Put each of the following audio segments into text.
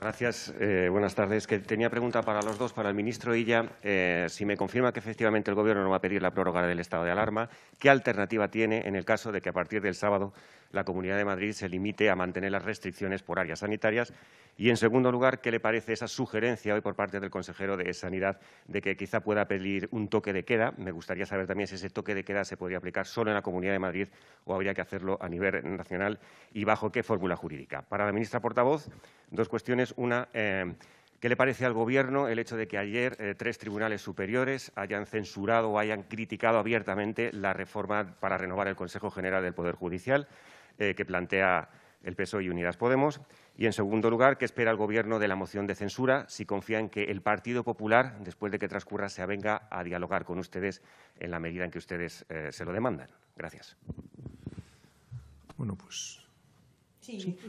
Gracias, eh, buenas tardes. tenía pregunta para los dos, para el ministro Illa. Eh, si me confirma que efectivamente el Gobierno no va a pedir la prórroga del estado de alarma, ¿qué alternativa tiene en el caso de que a partir del sábado la Comunidad de Madrid se limite a mantener las restricciones por áreas sanitarias? Y, en segundo lugar, ¿qué le parece esa sugerencia hoy por parte del consejero de Sanidad de que quizá pueda pedir un toque de queda? Me gustaría saber también si ese toque de queda se podría aplicar solo en la Comunidad de Madrid o habría que hacerlo a nivel nacional y bajo qué fórmula jurídica. Para la ministra portavoz, dos cuestiones una, eh, ¿qué le parece al Gobierno el hecho de que ayer eh, tres tribunales superiores hayan censurado o hayan criticado abiertamente la reforma para renovar el Consejo General del Poder Judicial eh, que plantea el PSOE y Unidas Podemos? Y, en segundo lugar, ¿qué espera el Gobierno de la moción de censura si confía en que el Partido Popular, después de que transcurra, se venga a dialogar con ustedes en la medida en que ustedes se lo demandan? Gracias. Bueno, pues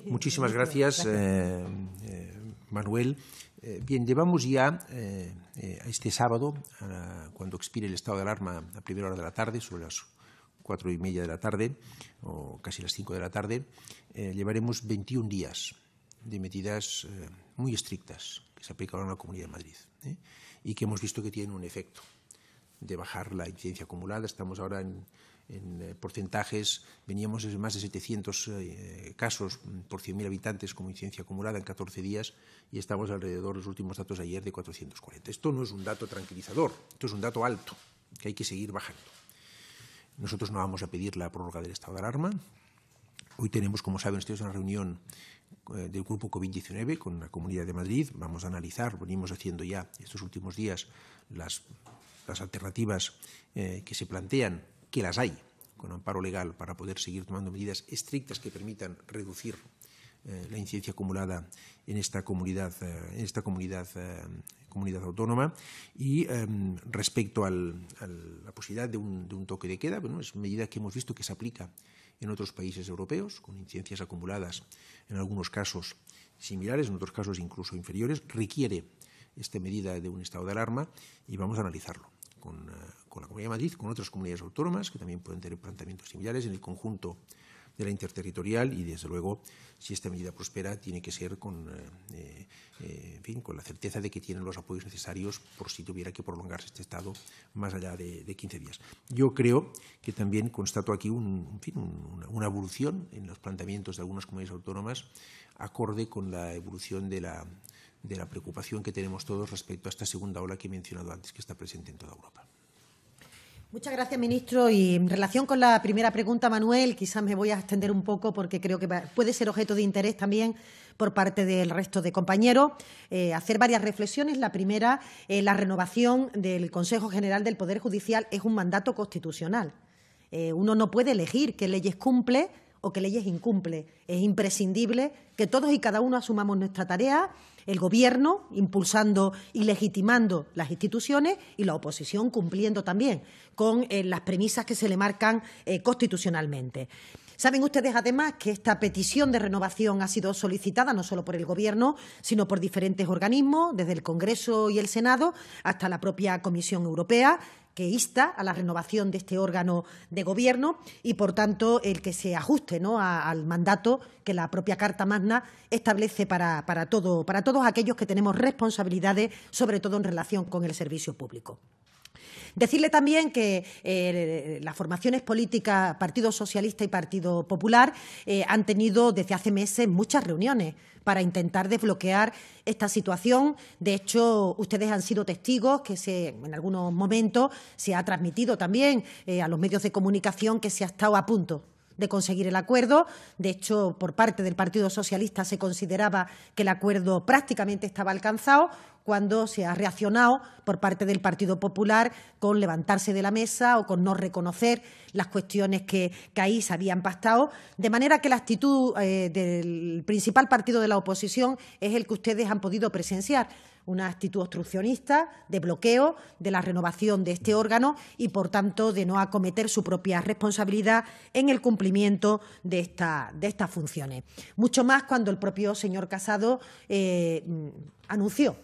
Muchísimas gracias, eh, eh, Manuel. Eh, bien, llevamos ya a este sábado, cuando expire el estado de alarma a primera hora de la tarde, sobre las cuatro y media de la tarde, o casi las cinco de la tarde, llevaremos 21 días de medidas muy estrictas que se aplicaron a la Comunidad de Madrid y que hemos visto que tienen un efecto de bajar la incidencia acumulada. Estamos ahora en en eh, porcentajes veníamos de más de 700 eh, casos por 100.000 habitantes como incidencia acumulada en 14 días y estamos alrededor, los últimos datos de ayer, de 440. Esto no es un dato tranquilizador, esto es un dato alto que hay que seguir bajando. Nosotros no vamos a pedir la prórroga del estado de alarma. Hoy tenemos, como saben ustedes, una reunión eh, del grupo COVID-19 con la Comunidad de Madrid. Vamos a analizar, venimos haciendo ya estos últimos días las, alternativas que se plantean que las hay, con amparo legal para poder seguir tomando medidas estrictas que permitan reducir eh, la incidencia acumulada en esta comunidad, eh, en esta comunidad, eh, autónoma. Y em, respecto a la posibilidad de un, toque de queda, bueno, es una medida que hemos visto que se aplica en otros países europeos, con incidencias acumuladas en algunos casos similares, en otros casos incluso inferiores, requiere esta medida de un estado de alarma y vamos a analizarlo. Eh, con, la Comunidad de Madrid, con otras comunidades autónomas que también pueden tener planteamientos similares en el conjunto de la interterritorial y, desde luego, si esta medida prospera, tiene que ser con, eh, eh, fin, con la certeza de que tienen los apoyos necesarios por si tuviera que prolongarse este estado más allá de, 15 días. Yo creo que también constato aquí una, evolución en los planteamientos de algunas comunidades autónomas acorde con la evolución de la, de la preocupación que tenemos todos respecto a esta segunda ola que he mencionado antes, que está presente en toda Europa. Muchas gracias, ministro. Y en relación con la primera pregunta, Manuel, quizás me voy a extender un poco porque creo que puede ser objeto de interés también por parte del resto de compañeros. Eh, hacer varias reflexiones. La primera, eh, la renovación del Consejo General del Poder Judicial es un mandato constitucional. Eh, uno no puede elegir qué leyes cumple o qué leyes incumple. Es imprescindible que todos y cada uno asumamos nuestra tarea el gobierno impulsando y legitimando las instituciones y la oposición cumpliendo también con eh, las premisas que se le marcan eh, constitucionalmente. Saben ustedes, además, que esta petición de renovación ha sido solicitada no solo por el Gobierno, sino por diferentes organismos, desde el Congreso y el Senado hasta la propia Comisión Europea que insta a la renovación de este órgano de gobierno y, por tanto, el que se ajuste al mandato que la propia Carta Magna establece para todos aquellos que tenemos responsabilidades, sobre todo en relación con el servicio público. Decirle también que eh, las formaciones políticas, Partido Socialista y Partido Popular, eh, han tenido desde hace meses muchas reuniones para intentar desbloquear esta situación. De hecho, ustedes han sido testigos que en algunos momentos se ha transmitido también eh, a los medios de comunicación que se ha estado a punto de conseguir el acuerdo. De hecho, por parte del Partido Socialista se consideraba que el acuerdo prácticamente estaba alcanzado cuando se ha reaccionado por parte del Partido Popular con levantarse de la mesa o con no reconocer las cuestiones que, ahí se habían pactado. De manera que la actitud eh, del principal partido de la oposición es el que ustedes han podido presenciar una actitud obstruccionista, de bloqueo de la renovación de este órgano y, por tanto, de no acometer su propia responsabilidad en el cumplimiento de, estas funciones. Mucho más cuando el propio señor Casado eh, anunció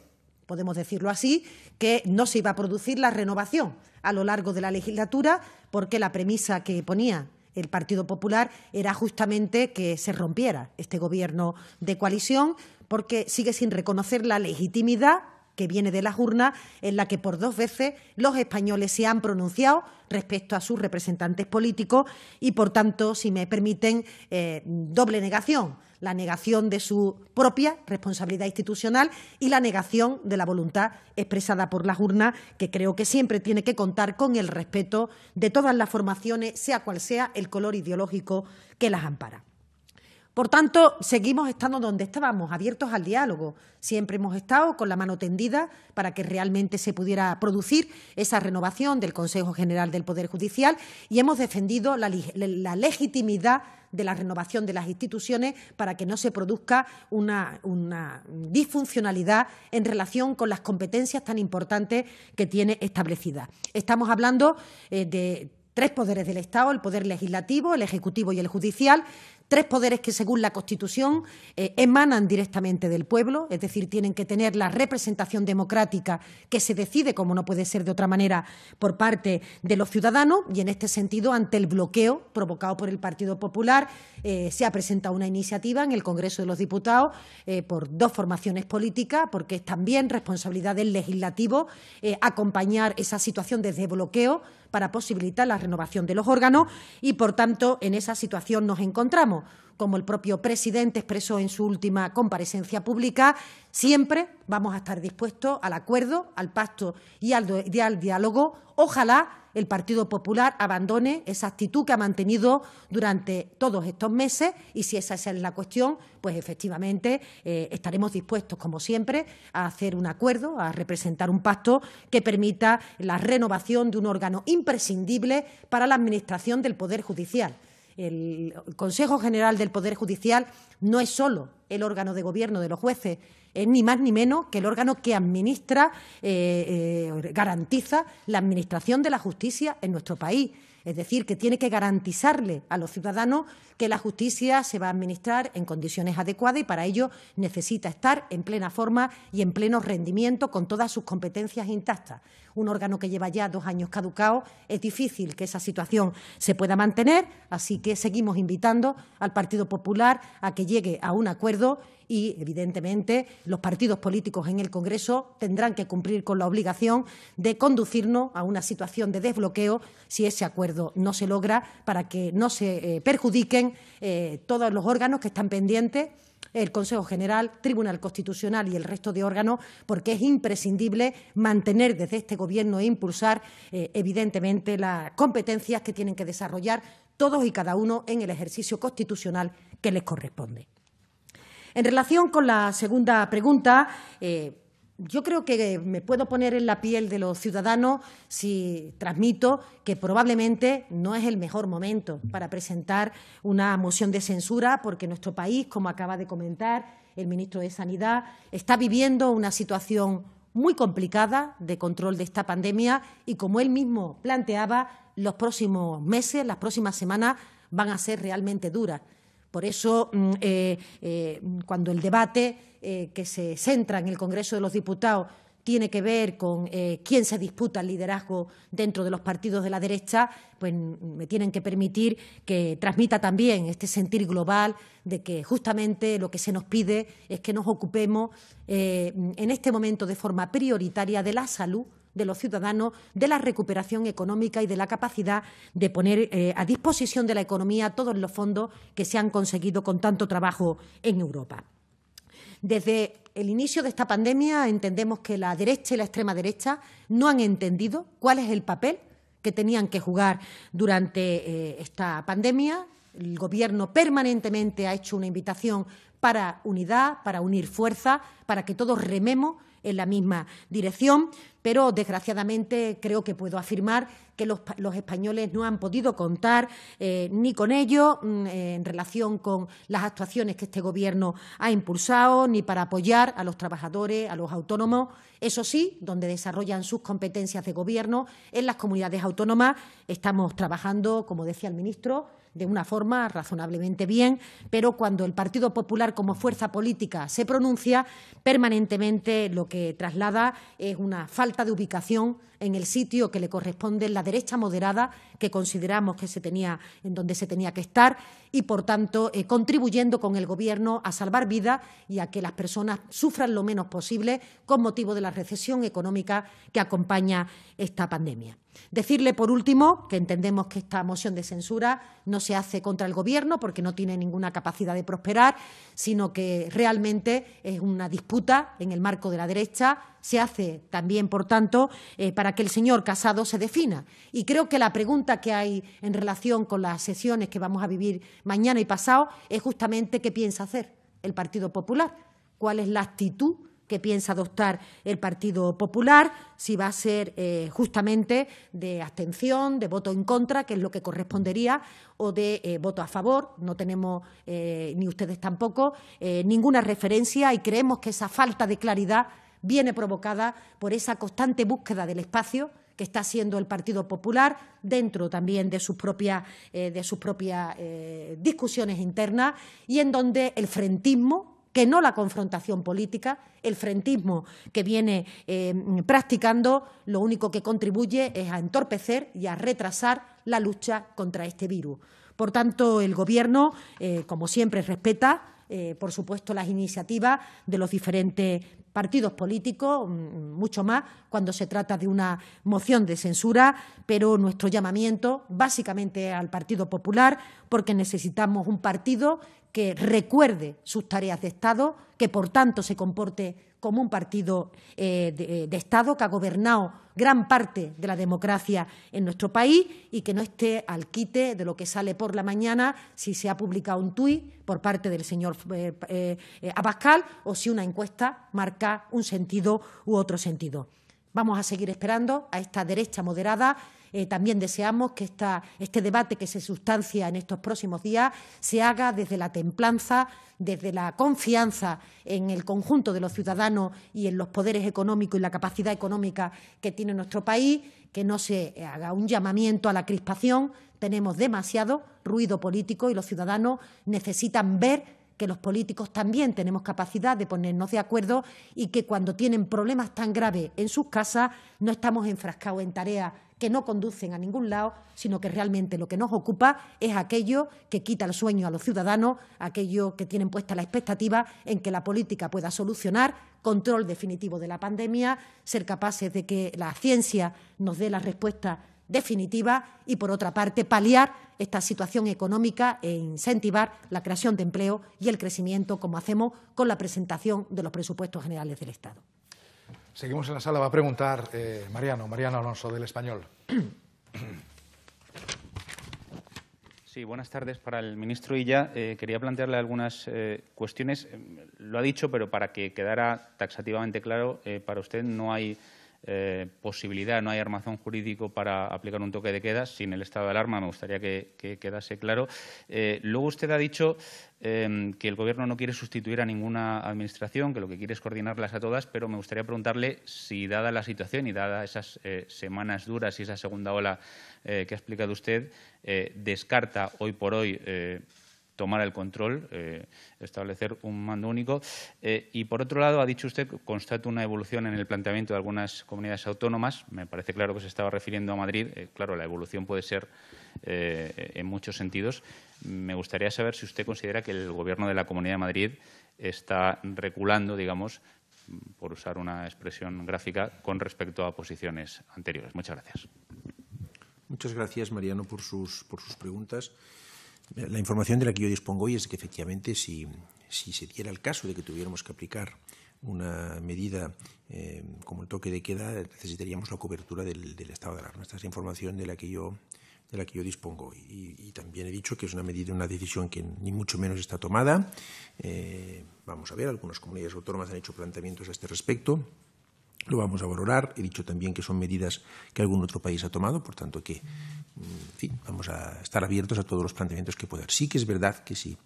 podemos decirlo así, que no se iba a producir la renovación a lo largo de la legislatura porque la premisa que ponía el Partido Popular era justamente que se rompiera este gobierno de coalición porque sigue sin reconocer la legitimidad que viene de las urnas, en la que por dos veces los españoles se han pronunciado respecto a sus representantes políticos y, por tanto, si me permiten, eh, doble negación la negación de su propia responsabilidad institucional y la negación de la voluntad expresada por las urnas, que creo que siempre tiene que contar con el respeto de todas las formaciones, sea cual sea el color ideológico que las ampara. Por tanto, seguimos estando donde estábamos, abiertos al diálogo. Siempre hemos estado con la mano tendida para que realmente se pudiera producir esa renovación del Consejo General del Poder Judicial y hemos defendido la, legitimidad de la renovación de las instituciones para que no se produzca una, disfuncionalidad en relación con las competencias tan importantes que tiene establecida. Estamos hablando eh, de tres poderes del Estado, el poder legislativo, el ejecutivo y el judicial, Tres poderes que, según la Constitución, eh, emanan directamente del pueblo, es decir, tienen que tener la representación democrática que se decide, como no puede ser de otra manera, por parte de los ciudadanos. Y en este sentido, ante el bloqueo provocado por el Partido Popular, eh, se ha presentado una iniciativa en el Congreso de los Diputados eh, por dos formaciones políticas, porque es también responsabilidad del legislativo acompañar esa situación desde bloqueo para posibilitar la renovación de los órganos y, por tanto, en esa situación nos encontramos como el propio presidente expresó en su última comparecencia pública, siempre vamos a estar dispuestos al acuerdo, al pacto y al, diálogo. Ojalá el Partido Popular abandone esa actitud que ha mantenido durante todos estos meses y si esa es la cuestión, pues efectivamente eh, estaremos dispuestos, como siempre, a hacer un acuerdo, a representar un pacto que permita la renovación de un órgano imprescindible para la Administración del Poder Judicial el Consejo General del Poder Judicial no es solo el órgano de gobierno de los jueces es ni más ni menos que el órgano que administra, eh, eh, garantiza la administración de la justicia en nuestro país. Es decir, que tiene que garantizarle a los ciudadanos que la justicia se va a administrar en condiciones adecuadas y para ello necesita estar en plena forma y en pleno rendimiento con todas sus competencias intactas. Un órgano que lleva ya dos años caducado, es difícil que esa situación se pueda mantener, así que seguimos invitando al Partido Popular a que llegue a un acuerdo y, evidentemente, los partidos políticos en el Congreso tendrán que cumplir con la obligación de conducirnos a una situación de desbloqueo si ese acuerdo no se logra para que no se eh, perjudiquen eh, todos los órganos que están pendientes el Consejo General, Tribunal Constitucional y el resto de órganos, porque es imprescindible mantener desde este Gobierno e impulsar, eh, evidentemente, las competencias que tienen que desarrollar todos y cada uno en el ejercicio constitucional que les corresponde. En relación con la segunda pregunta, eh, yo creo que me puedo poner en la piel de los ciudadanos si transmito que probablemente no es el mejor momento para presentar una moción de censura, porque nuestro país, como acaba de comentar el ministro de Sanidad, está viviendo una situación muy complicada de control de esta pandemia y, como él mismo planteaba, los próximos meses, las próximas semanas van a ser realmente duras. Por eso, mm, eh, eh, cuando el debate eh, que se centra en el Congreso de los Diputados tiene que ver con quién se disputa el liderazgo dentro de los partidos de la derecha, pues mm, me tienen que permitir que transmita también este sentir global de que justamente lo que se nos pide es que nos ocupemos en este momento de forma prioritaria de la salud de los ciudadanos, de la recuperación económica y de la capacidad de poner eh, a disposición de la economía todos los fondos que se han conseguido con tanto trabajo en Europa. Desde el inicio de esta pandemia entendemos que la derecha y la extrema derecha no han entendido cuál es el papel que tenían que jugar durante eh, esta pandemia. El Gobierno permanentemente ha hecho una invitación para unidad, para unir fuerza, para que todos rememos en la misma dirección, pero desgraciadamente creo que puedo afirmar que los, españoles no han podido contar eh, ni con ello mm, en relación con las actuaciones que este Gobierno ha impulsado, ni para apoyar a los trabajadores, a los autónomos. Eso sí, donde desarrollan sus competencias de Gobierno, en las comunidades autónomas estamos trabajando, como decía el ministro, de una forma razonablemente bien, pero cuando el Partido Popular como fuerza política se pronuncia, permanentemente lo que traslada es una falta de ubicación en el sitio que le corresponde, la derecha moderada que consideramos que se tenía, en donde se tenía que estar y, por tanto, eh, contribuyendo con el Gobierno a salvar vidas y a que las personas sufran lo menos posible con motivo de la recesión económica que acompaña esta pandemia. Decirle, por último, que entendemos que esta moción de censura no se hace contra el Gobierno porque no tiene ninguna capacidad de prosperar, sino que realmente es una disputa en el marco de la derecha se hace también, por tanto, eh, para que el señor Casado se defina. Y creo que la pregunta que hay en relación con las sesiones que vamos a vivir mañana y pasado es justamente qué piensa hacer el Partido Popular, cuál es la actitud que piensa adoptar el Partido Popular, si va a ser eh, justamente de abstención, de voto en contra, que es lo que correspondería, o de eh, voto a favor. No tenemos, ni ustedes tampoco, ninguna referencia y creemos que esa falta de claridad viene provocada por esa constante búsqueda del espacio que está haciendo el Partido Popular dentro también de sus eh, propias, eh, discusiones internas y en donde el frentismo que no la confrontación política, el frentismo que viene eh, practicando, lo único que contribuye es a entorpecer y a retrasar la lucha contra este virus. Por tanto, el Gobierno, como siempre, respeta por supuesto, las iniciativas de los diferentes partidos políticos, mm, mucho más cuando se trata de una moción de censura, pero nuestro llamamiento básicamente al Partido Popular, porque necesitamos un partido que recuerde sus tareas de Estado, que por tanto se comporte como un partido eh, de, Estado que ha gobernado gran parte de la democracia en nuestro país y que no esté al quite de lo que sale por la mañana si se ha publicado un tuit por parte del señor eh, eh, Abascal o si una encuesta marca un sentido u otro sentido. Vamos a seguir esperando a esta derecha moderada eh, también deseamos que este debate que se sustancia en estos próximos días se haga desde la templanza, desde la confianza en el conjunto de los ciudadanos y en los poderes económicos y la capacidad económica que tiene nuestro país, que no se haga un llamamiento a la crispación. Tenemos demasiado ruido político y los ciudadanos necesitan ver que los políticos también tenemos capacidad de ponernos de acuerdo y que cuando tienen problemas tan graves en sus casas no estamos enfrascados en tareas que no conducen a ningún lado, sino que realmente lo que nos ocupa es aquello que quita el sueño a los ciudadanos, aquello que tienen puesta la expectativa en que la política pueda solucionar control definitivo de la pandemia, ser capaces de que la ciencia nos dé la respuesta definitiva y, por otra parte, paliar esta situación económica e incentivar la creación de empleo y el crecimiento, como hacemos con la presentación de los presupuestos generales del Estado. Seguimos en la sala. Va a preguntar eh, Mariano, Mariano Alonso del Español. Sí, buenas tardes para el ministro Illa. Eh, quería plantearle algunas eh, cuestiones. Em, lo ha dicho, pero para que quedara taxativamente claro, eh, para usted no hay eh, posibilidad, no hay armazón jurídico para aplicar un toque de queda sin el estado de alarma, me gustaría que, quedase claro. Eh, luego usted ha dicho em, que el Gobierno no quiere sustituir a ninguna administración, que lo que quiere es coordinarlas a todas, pero me gustaría preguntarle si, dada la situación y dada esas eh, semanas duras y esa segunda ola que ha explicado usted, descarta hoy por hoy tomar el control, eh, establecer un mando único. Eh, y por otro lado, ha dicho usted, que constata una evolución en el planteamiento de algunas comunidades autónomas. Me parece claro que se estaba refiriendo a Madrid. Eh, claro, la evolución puede ser en muchos sentidos. Me gustaría saber si usted considera que el Gobierno de la Comunidad de Madrid está reculando, digamos, por usar una expresión gráfica, con respecto a posiciones anteriores. Muchas gracias. Muchas gracias, Mariano, por sus preguntas. La información de la que yo dispongo hoy es que efectivamente si, se diera el caso de que tuviéramos que aplicar una medida eh, como el toque de queda, necesitaríamos la cobertura del, estado de alarma. Esta es la información de la que yo, de la que yo dispongo. Y, y también he dicho que es una medida, una decisión que ni mucho menos está tomada. Eh, vamos a ver, algunas comunidades autónomas han hecho planteamientos a este respecto lo vamos a valorar. He dicho también que son medidas que algún otro país ha tomado, por tanto que vamos a estar abiertos a todos los planteamientos que pueda. Sí que es verdad que si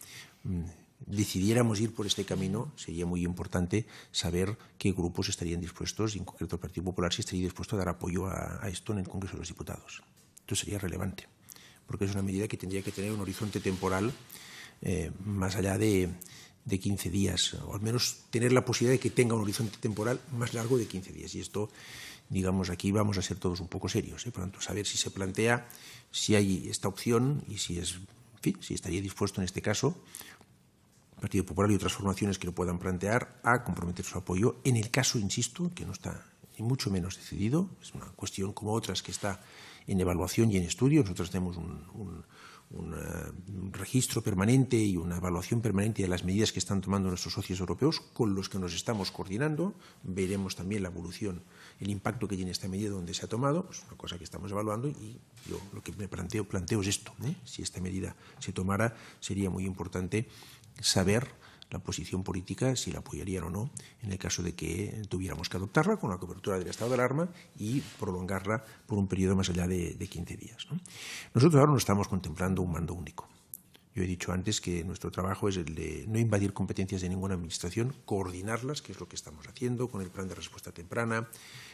mm, decidiéramos ir por este camino, sería muy importante saber qué grupos estarían dispuestos, y en concreto el Partido Popular, si estaría dispuesto a dar apoyo a, esto en el Congreso de los Diputados. Esto sería relevante, porque es una medida que tendría que tener un horizonte temporal eh, más allá de, de 15 días, o al menos tener la posibilidad de que tenga un horizonte temporal más largo de 15 días. Y esto, digamos, aquí vamos a ser todos un poco serios. ¿eh? Por tanto, saber si se plantea, si hay esta opción y si es, si estaría dispuesto en este caso el Partido Popular y otras formaciones que lo puedan plantear a comprometer su apoyo en el caso, insisto, que no está ni mucho menos decidido. Es una cuestión como otras que está en evaluación y en estudio. Nosotros tenemos un un registro permanente y una evaluación permanente de las medidas que están tomando nuestros socios europeos con los que nos estamos coordinando. Veremos también la evolución, el impacto que tiene esta medida donde se ha tomado, es una cosa que estamos evaluando y yo lo que me planteo, planteo es esto. ¿eh? Si esta medida se tomara, sería muy importante saber la posición política, si la apoyarían o no, en el caso de que tuviéramos que adoptarla con la cobertura del estado de alarma y prolongarla por un periodo más allá de, quince 15 días. Nosotros ahora no estamos contemplando un mando único. Yo he dicho antes que nuestro trabajo es el de no invadir competencias de ninguna administración, coordinarlas, que es lo que estamos haciendo con el plan de respuesta temprana,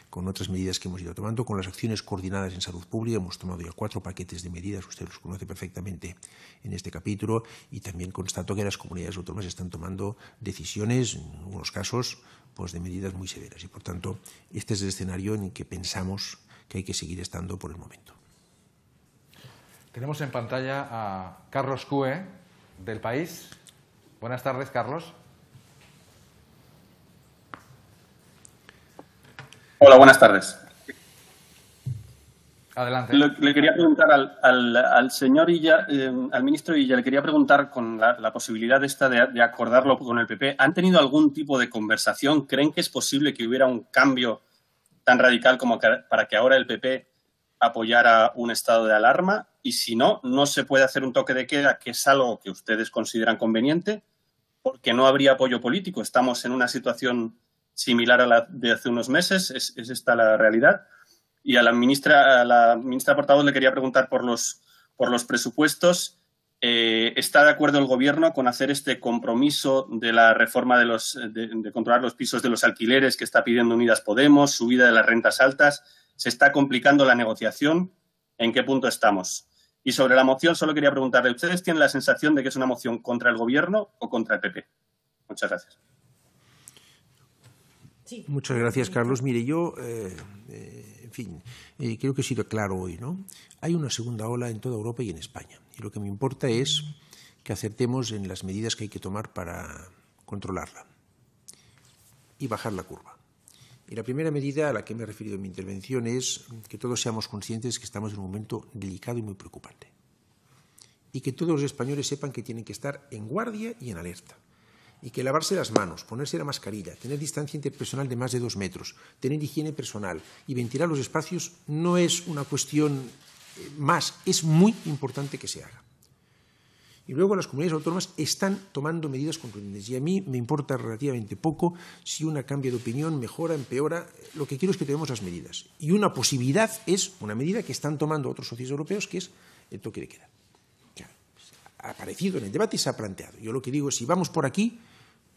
con otras medidas que hemos ido tomando, con las acciones coordinadas en salud pública. Hemos tomado ya cuatro paquetes de medidas, usted los conoce perfectamente en este capítulo, y también constato que las comunidades autónomas están tomando decisiones, en algunos casos, pues de medidas muy severas. Y por tanto, este es el escenario en el que pensamos que hay que seguir estando por el momento. Tenemos en pantalla a Carlos Cue, del País. Buenas tardes, Carlos. Hola, buenas tardes. Adelante. Le, quería preguntar al, señor Illa, eh, al ministro Illa, le quería preguntar con la, posibilidad esta de, acordarlo con el PP. ¿Han tenido algún tipo de conversación? ¿Creen que es posible que hubiera un cambio tan radical como para que ahora el PP apoyar a un estado de alarma y si no, no se puede hacer un toque de queda, que es algo que ustedes consideran conveniente, porque no habría apoyo político. Estamos en una situación similar a la de hace unos meses, es, esta la realidad. Y a la ministra, a la ministra portavoz le quería preguntar por los, por los presupuestos. Eh, ¿Está de acuerdo el Gobierno con hacer este compromiso de la reforma de, los, de controlar los pisos de los alquileres que está pidiendo Unidas Podemos, subida de las rentas altas? ¿Se está complicando la negociación? ¿En qué punto estamos? Y sobre la moción, solo quería preguntarle, ¿ustedes tienen la sensación de que es una moción contra el Gobierno o contra el PP? Muchas gracias. Muchas gracias, Carlos. Mire, yo, eh, eh, en fin, eh, creo que he sido claro hoy, ¿no? Hay una segunda ola en toda Europa y en España. Y lo que me importa es que acertemos en las medidas que hay que tomar para controlarla y bajar la curva. Y la primera medida a la que me he referido en mi intervención es que todos seamos conscientes de que estamos en un momento delicado y muy preocupante. Y que todos los españoles sepan que tienen que estar en guardia y en alerta. Y que lavarse las manos, ponerse la mascarilla, tener distancia interpersonal de más de dos metros, tener higiene personal y ventilar los espacios no es una cuestión eh, más, es muy importante que se haga. Y luego las comunidades autónomas están tomando medidas contundentes. Y a mí me importa relativamente poco si una cambia de opinión, mejora, empeora. Lo que quiero es que tomemos las medidas. Y una posibilidad es una medida que están tomando otros socios europeos, que es el toque de queda. ha aparecido en el debate y se ha planteado. Yo lo que digo es, si vamos por aquí,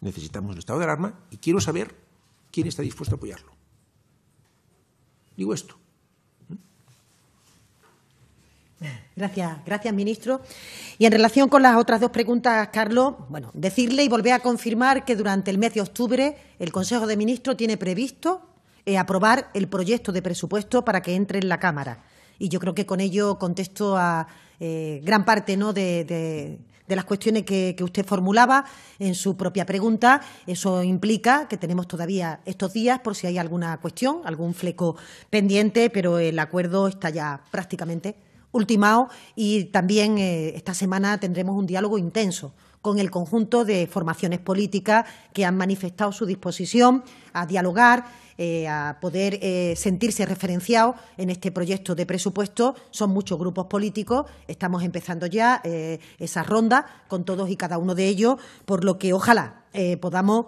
necesitamos un estado de alarma y quiero saber quién está dispuesto a apoyarlo. Digo esto. Gracias, gracias, ministro. Y en relación con las otras dos preguntas, Carlos, bueno, decirle y volver a confirmar que durante el mes de octubre el Consejo de Ministros tiene previsto eh, aprobar el proyecto de presupuesto para que entre en la Cámara. Y yo creo que con ello contesto a eh, gran parte ¿no? de, las cuestiones que, que, usted formulaba en su propia pregunta. Eso implica que tenemos todavía estos días por si hay alguna cuestión, algún fleco pendiente, pero el acuerdo está ya prácticamente ultimado y también eh, esta semana tendremos un diálogo intenso con el conjunto de formaciones políticas que han manifestado su disposición a dialogar, eh, a poder eh, sentirse referenciados en este proyecto de presupuesto. Son muchos grupos políticos, estamos empezando ya esa ronda con todos y cada uno de ellos, por lo que ojalá podamos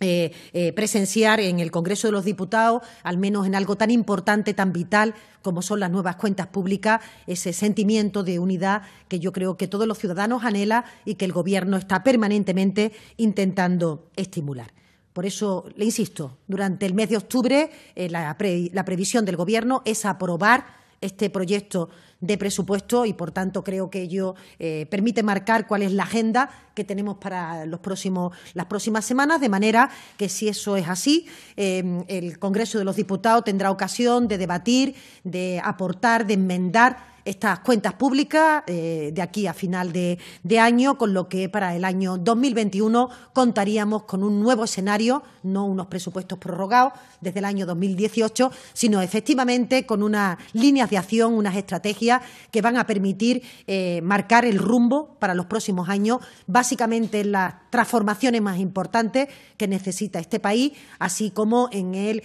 eh, eh, presenciar en el Congreso de los Diputados, al menos en algo tan importante, tan vital como son las nuevas cuentas públicas, ese sentimiento de unidad que yo creo que todos los ciudadanos anhela y que el Gobierno está permanentemente intentando estimular. Por eso, le insisto, durante el mes de octubre eh, la previsión del Gobierno es aprobar este proyecto de presupuesto y, por tanto, creo que ello eh, permite marcar cuál es la agenda que tenemos para los próximos, las próximas semanas, de manera que, si eso es así, em, el Congreso de los Diputados tendrá ocasión de debatir, de aportar, de enmendar estas cuentas públicas eh, de aquí a final de, año, con lo que para el año 2021 contaríamos con un nuevo escenario, no unos presupuestos prorrogados desde el año 2018, sino efectivamente con unas líneas de acción, unas estrategias que van a permitir eh, marcar el rumbo para los próximos años, básicamente en las transformaciones más importantes que necesita este país, así como en el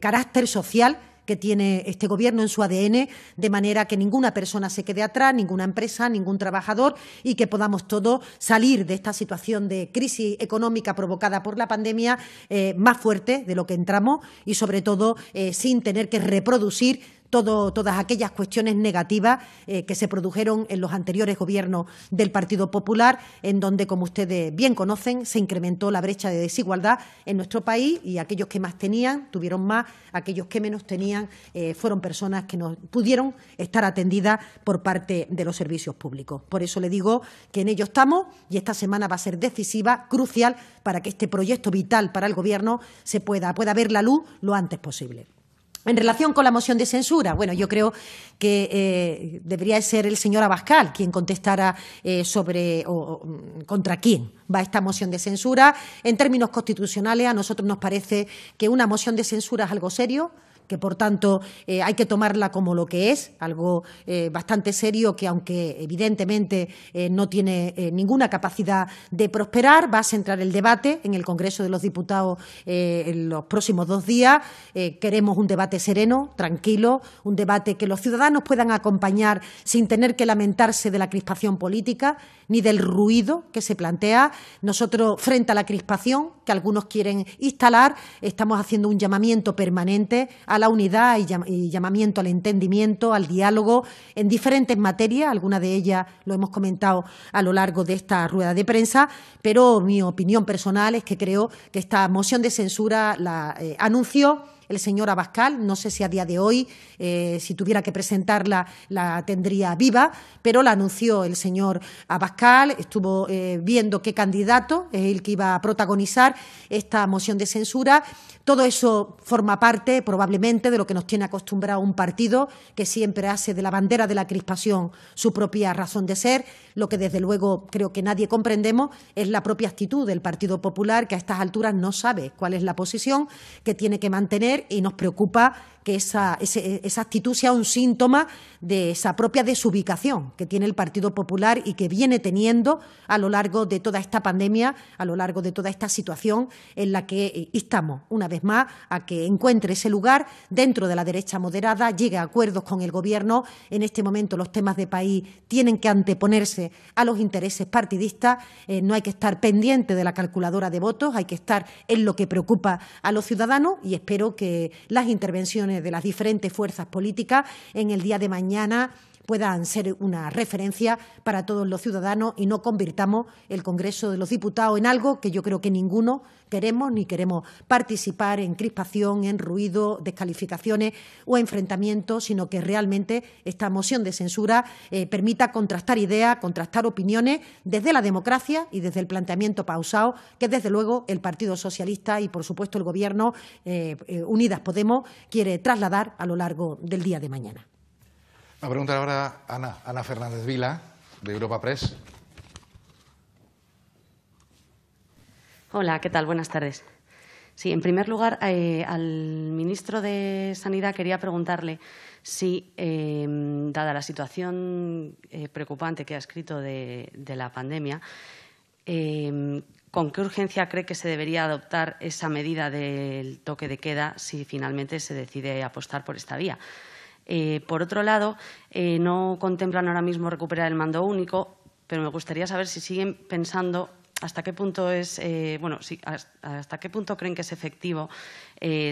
carácter social que tiene este gobierno en su ADN, de manera que ninguna persona se quede atrás, ninguna empresa, ningún trabajador y que podamos todos salir de esta situación de crisis económica provocada por la pandemia eh, más fuerte de lo que entramos y, sobre todo, eh, sin tener que reproducir todas aquellas cuestiones negativas eh, que se produjeron en los anteriores gobiernos del Partido Popular, en donde, como ustedes bien conocen, se incrementó la brecha de desigualdad en nuestro país y aquellos que más tenían tuvieron más, aquellos que menos tenían eh, fueron personas que no pudieron estar atendidas por parte de los servicios públicos. Por eso le digo que en ello estamos y esta semana va a ser decisiva, crucial, para que este proyecto vital para el Gobierno se pueda, pueda ver la luz lo antes posible. En relación con la moción de censura, bueno, yo creo que eh, debería ser el señor Abascal quien contestara eh, sobre o, mm, contra quién va esta moción de censura. En términos constitucionales, a nosotros nos parece que una moción de censura es algo serio, que por tanto eh, hay que tomarla como lo que es, algo eh, bastante serio que aunque evidentemente eh, no tiene ninguna capacidad de prosperar, va a centrar el debate en el Congreso de los Diputados en los próximos dos días. queremos un debate sereno, tranquilo, un debate que los ciudadanos puedan acompañar sin tener que lamentarse de la crispación política ni del ruido que se plantea. Nosotros, frente a la crispación que algunos quieren instalar, estamos haciendo un llamamiento permanente a la unidad y, llamamiento al entendimiento, al diálogo en diferentes materias. alguna de ellas lo hemos comentado a lo largo de esta rueda de prensa, pero mi opinión personal es que creo que esta moción de censura la eh, anunció el señor Abascal. No sé si a día de hoy, eh, si tuviera que presentarla, la tendría viva, pero la anunció el señor Abascal. Estuvo eh, viendo qué candidato es el que iba a protagonizar esta moción de censura. Todo eso forma parte, probablemente, de lo que nos tiene acostumbrado un partido que siempre hace de la bandera de la crispación su propia razón de ser. Lo que, desde luego, creo que nadie comprendemos es la propia actitud del Partido Popular, que a estas alturas no sabe cuál es la posición que tiene que mantener y nos preocupa que esa, esa actitud sea un síntoma de esa propia desubicación que tiene el Partido Popular y que viene teniendo a lo largo de toda esta pandemia, a lo largo de toda esta situación en la que estamos, eh, una vez más, a que encuentre ese lugar dentro de la derecha moderada, llegue a acuerdos con el Gobierno. En este momento los temas de país tienen que anteponerse a los intereses partidistas. Eh, no hay que estar pendiente de la calculadora de votos, hay que estar en lo que preocupa a los ciudadanos y espero que las intervenciones de las diferentes fuerzas políticas en el día de mañana puedan ser una referencia para todos los ciudadanos y no convirtamos el Congreso de los Diputados en algo que yo creo que ninguno queremos ni queremos participar en crispación, en ruido, descalificaciones o enfrentamientos, sino que realmente esta moción de censura eh, permita contrastar ideas, contrastar opiniones desde la democracia y desde el planteamiento pausado que desde luego el Partido Socialista y por supuesto el Gobierno eh, eh, Unidas Podemos quiere trasladar a lo largo del día de mañana a preguntar ahora a Ana, Fernández Vila, de Europa Press. Hola, ¿qué tal? Buenas tardes. en primer lugar, eh, al ministro de Sanidad quería preguntarle si, eh, dada la situación eh, preocupante que ha escrito de la pandemia, ¿con qué urgencia cree que se debería adoptar esa medida del toque de queda si finalmente se decide apostar por esta vía? Eh, por otro lado, eh, no contemplan ahora mismo recuperar el mando único, pero me gustaría saber si siguen pensando hasta qué punto es eh, bueno hasta qué punto creen que es efectivo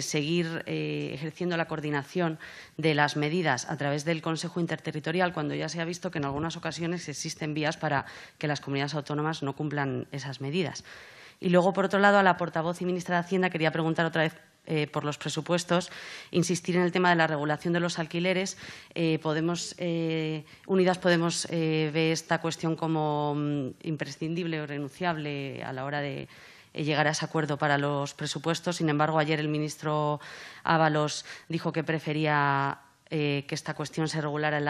seguir ejerciendo la coordinación de las medidas a través del Consejo Interterritorial cuando ya se ha visto que en algunas ocasiones existen vías para que las comunidades autónomas no cumplan esas medidas. Y luego, por otro lado, a la portavoz y ministra de Hacienda quería preguntar otra vez eh, por los presupuestos, insistir en el tema de la regulación de los alquileres. Eh, podemos, eh, Unidas Podemos ve esta cuestión como mm, imprescindible o renunciable a la hora de llegar a ese acuerdo para los presupuestos. Sin embargo, ayer el ministro Ábalos dijo que prefería eh, que esta cuestión se regulara en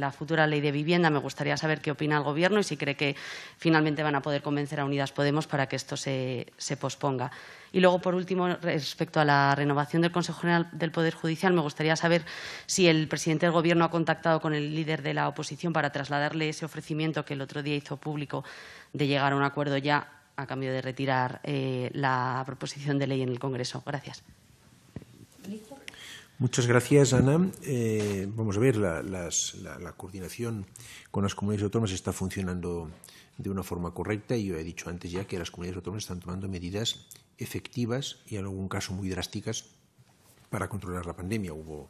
la, futura ley de vivienda. Me gustaría saber qué opina el Gobierno y si cree que finalmente van a poder convencer a Unidas Podemos para que esto se, posponga. Y luego, por último, respecto a la renovación del Consejo General del Poder Judicial, me gustaría saber si el presidente del Gobierno ha contactado con el líder de la oposición para trasladarle ese ofrecimiento que el otro día hizo público de llegar a un acuerdo ya a cambio de retirar eh, la proposición de ley en el Congreso. Gracias. Muchas gracias, Ana. Eh, vamos a ver, la, la, coordinación con las comunidades autónomas está funcionando de una forma correcta y yo he dicho antes ya que las comunidades autónomas están tomando medidas efectivas y en algún caso muy drásticas para controlar la pandemia. Hubo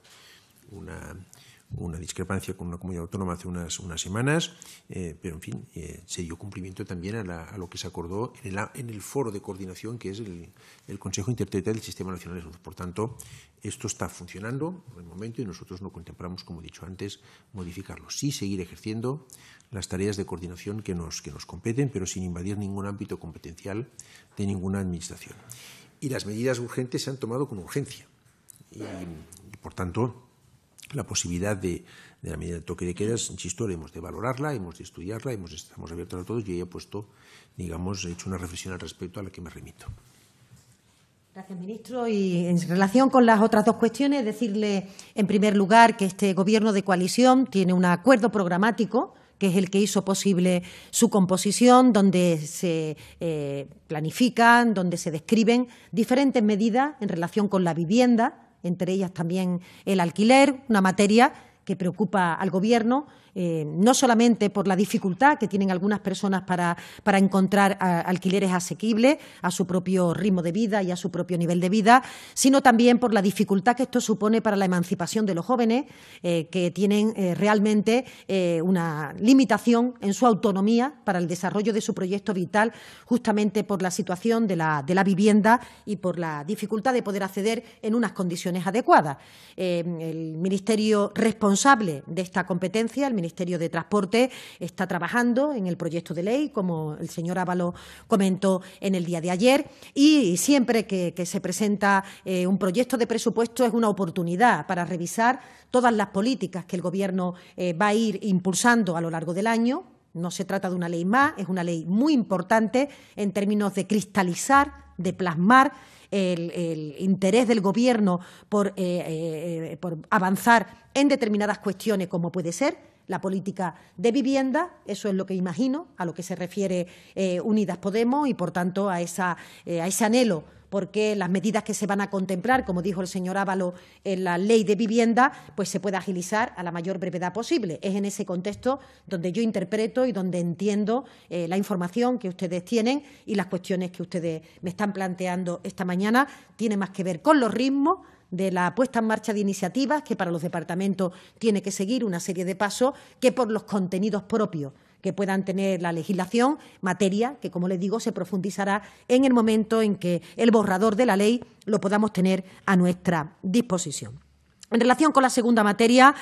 una una discrepancia con una comunidad autónoma hace unas, unas semanas, eh, pero en fin, eh, se dio cumplimiento también a, lo que se acordó en el, foro de coordinación que es el, Consejo Interterritorial del Sistema Nacional de Salud. Por tanto, esto está funcionando en el momento y nosotros no contemplamos, como he dicho antes, modificarlo. Sí seguir ejerciendo las tareas de coordinación que nos, que nos competen, pero sin invadir ningún ámbito competencial de ninguna administración. Y las medidas urgentes se han tomado con urgencia. y por tanto, la posibilidad de, la medida de toque de queda, insisto, hemos de valorarla, hemos de estudiarla, hemos, estamos abiertos a todos y he puesto, digamos, he hecho una reflexión al respecto a la que me remito. Gracias, ministro. Y en relación con las otras dos cuestiones, decirle, en primer lugar, que este Gobierno de coalición tiene un acuerdo programático que es el que hizo posible su composición, donde se eh, planifican, donde se describen diferentes medidas en relación con la vivienda, entre ellas también el alquiler, una materia que preocupa al Gobierno eh, no solamente por la dificultad que tienen algunas personas para, encontrar alquileres asequibles a su propio ritmo de vida y a su propio nivel de vida, sino también por la dificultad que esto supone para la emancipación de los jóvenes eh, que tienen eh, realmente una limitación en su autonomía para el desarrollo de su proyecto vital justamente por la situación de la, de la vivienda y por la dificultad de poder acceder en unas condiciones adecuadas. el Ministerio responsable de esta competencia, Ministerio de Transporte está trabajando en el proyecto de ley, como el señor Ávalo comentó en el día de ayer, y siempre que, se presenta eh, un proyecto de presupuesto es una oportunidad para revisar todas las políticas que el Gobierno eh, va a ir impulsando a lo largo del año. No se trata de una ley más, es una ley muy importante en términos de cristalizar, de plasmar el, interés del Gobierno eh, por avanzar en determinadas cuestiones, como puede ser la política de vivienda, eso es lo que imagino, a lo que se refiere eh, Unidas Podemos y, por tanto, a, esa, eh, a ese anhelo porque las medidas que se van a contemplar, como dijo el señor Ávalo en la ley de vivienda, pues se puede agilizar a la mayor brevedad posible. Es en ese contexto donde yo interpreto y donde entiendo eh, la información que ustedes tienen y las cuestiones que ustedes me están planteando esta mañana. Tiene más que ver con los ritmos, de la puesta en marcha de iniciativas que para los departamentos tiene que seguir una serie de pasos que por los contenidos propios que puedan tener la legislación, materia que, como les digo, se profundizará en el momento en que el borrador de la ley lo podamos tener a nuestra disposición. En relación con la segunda materia,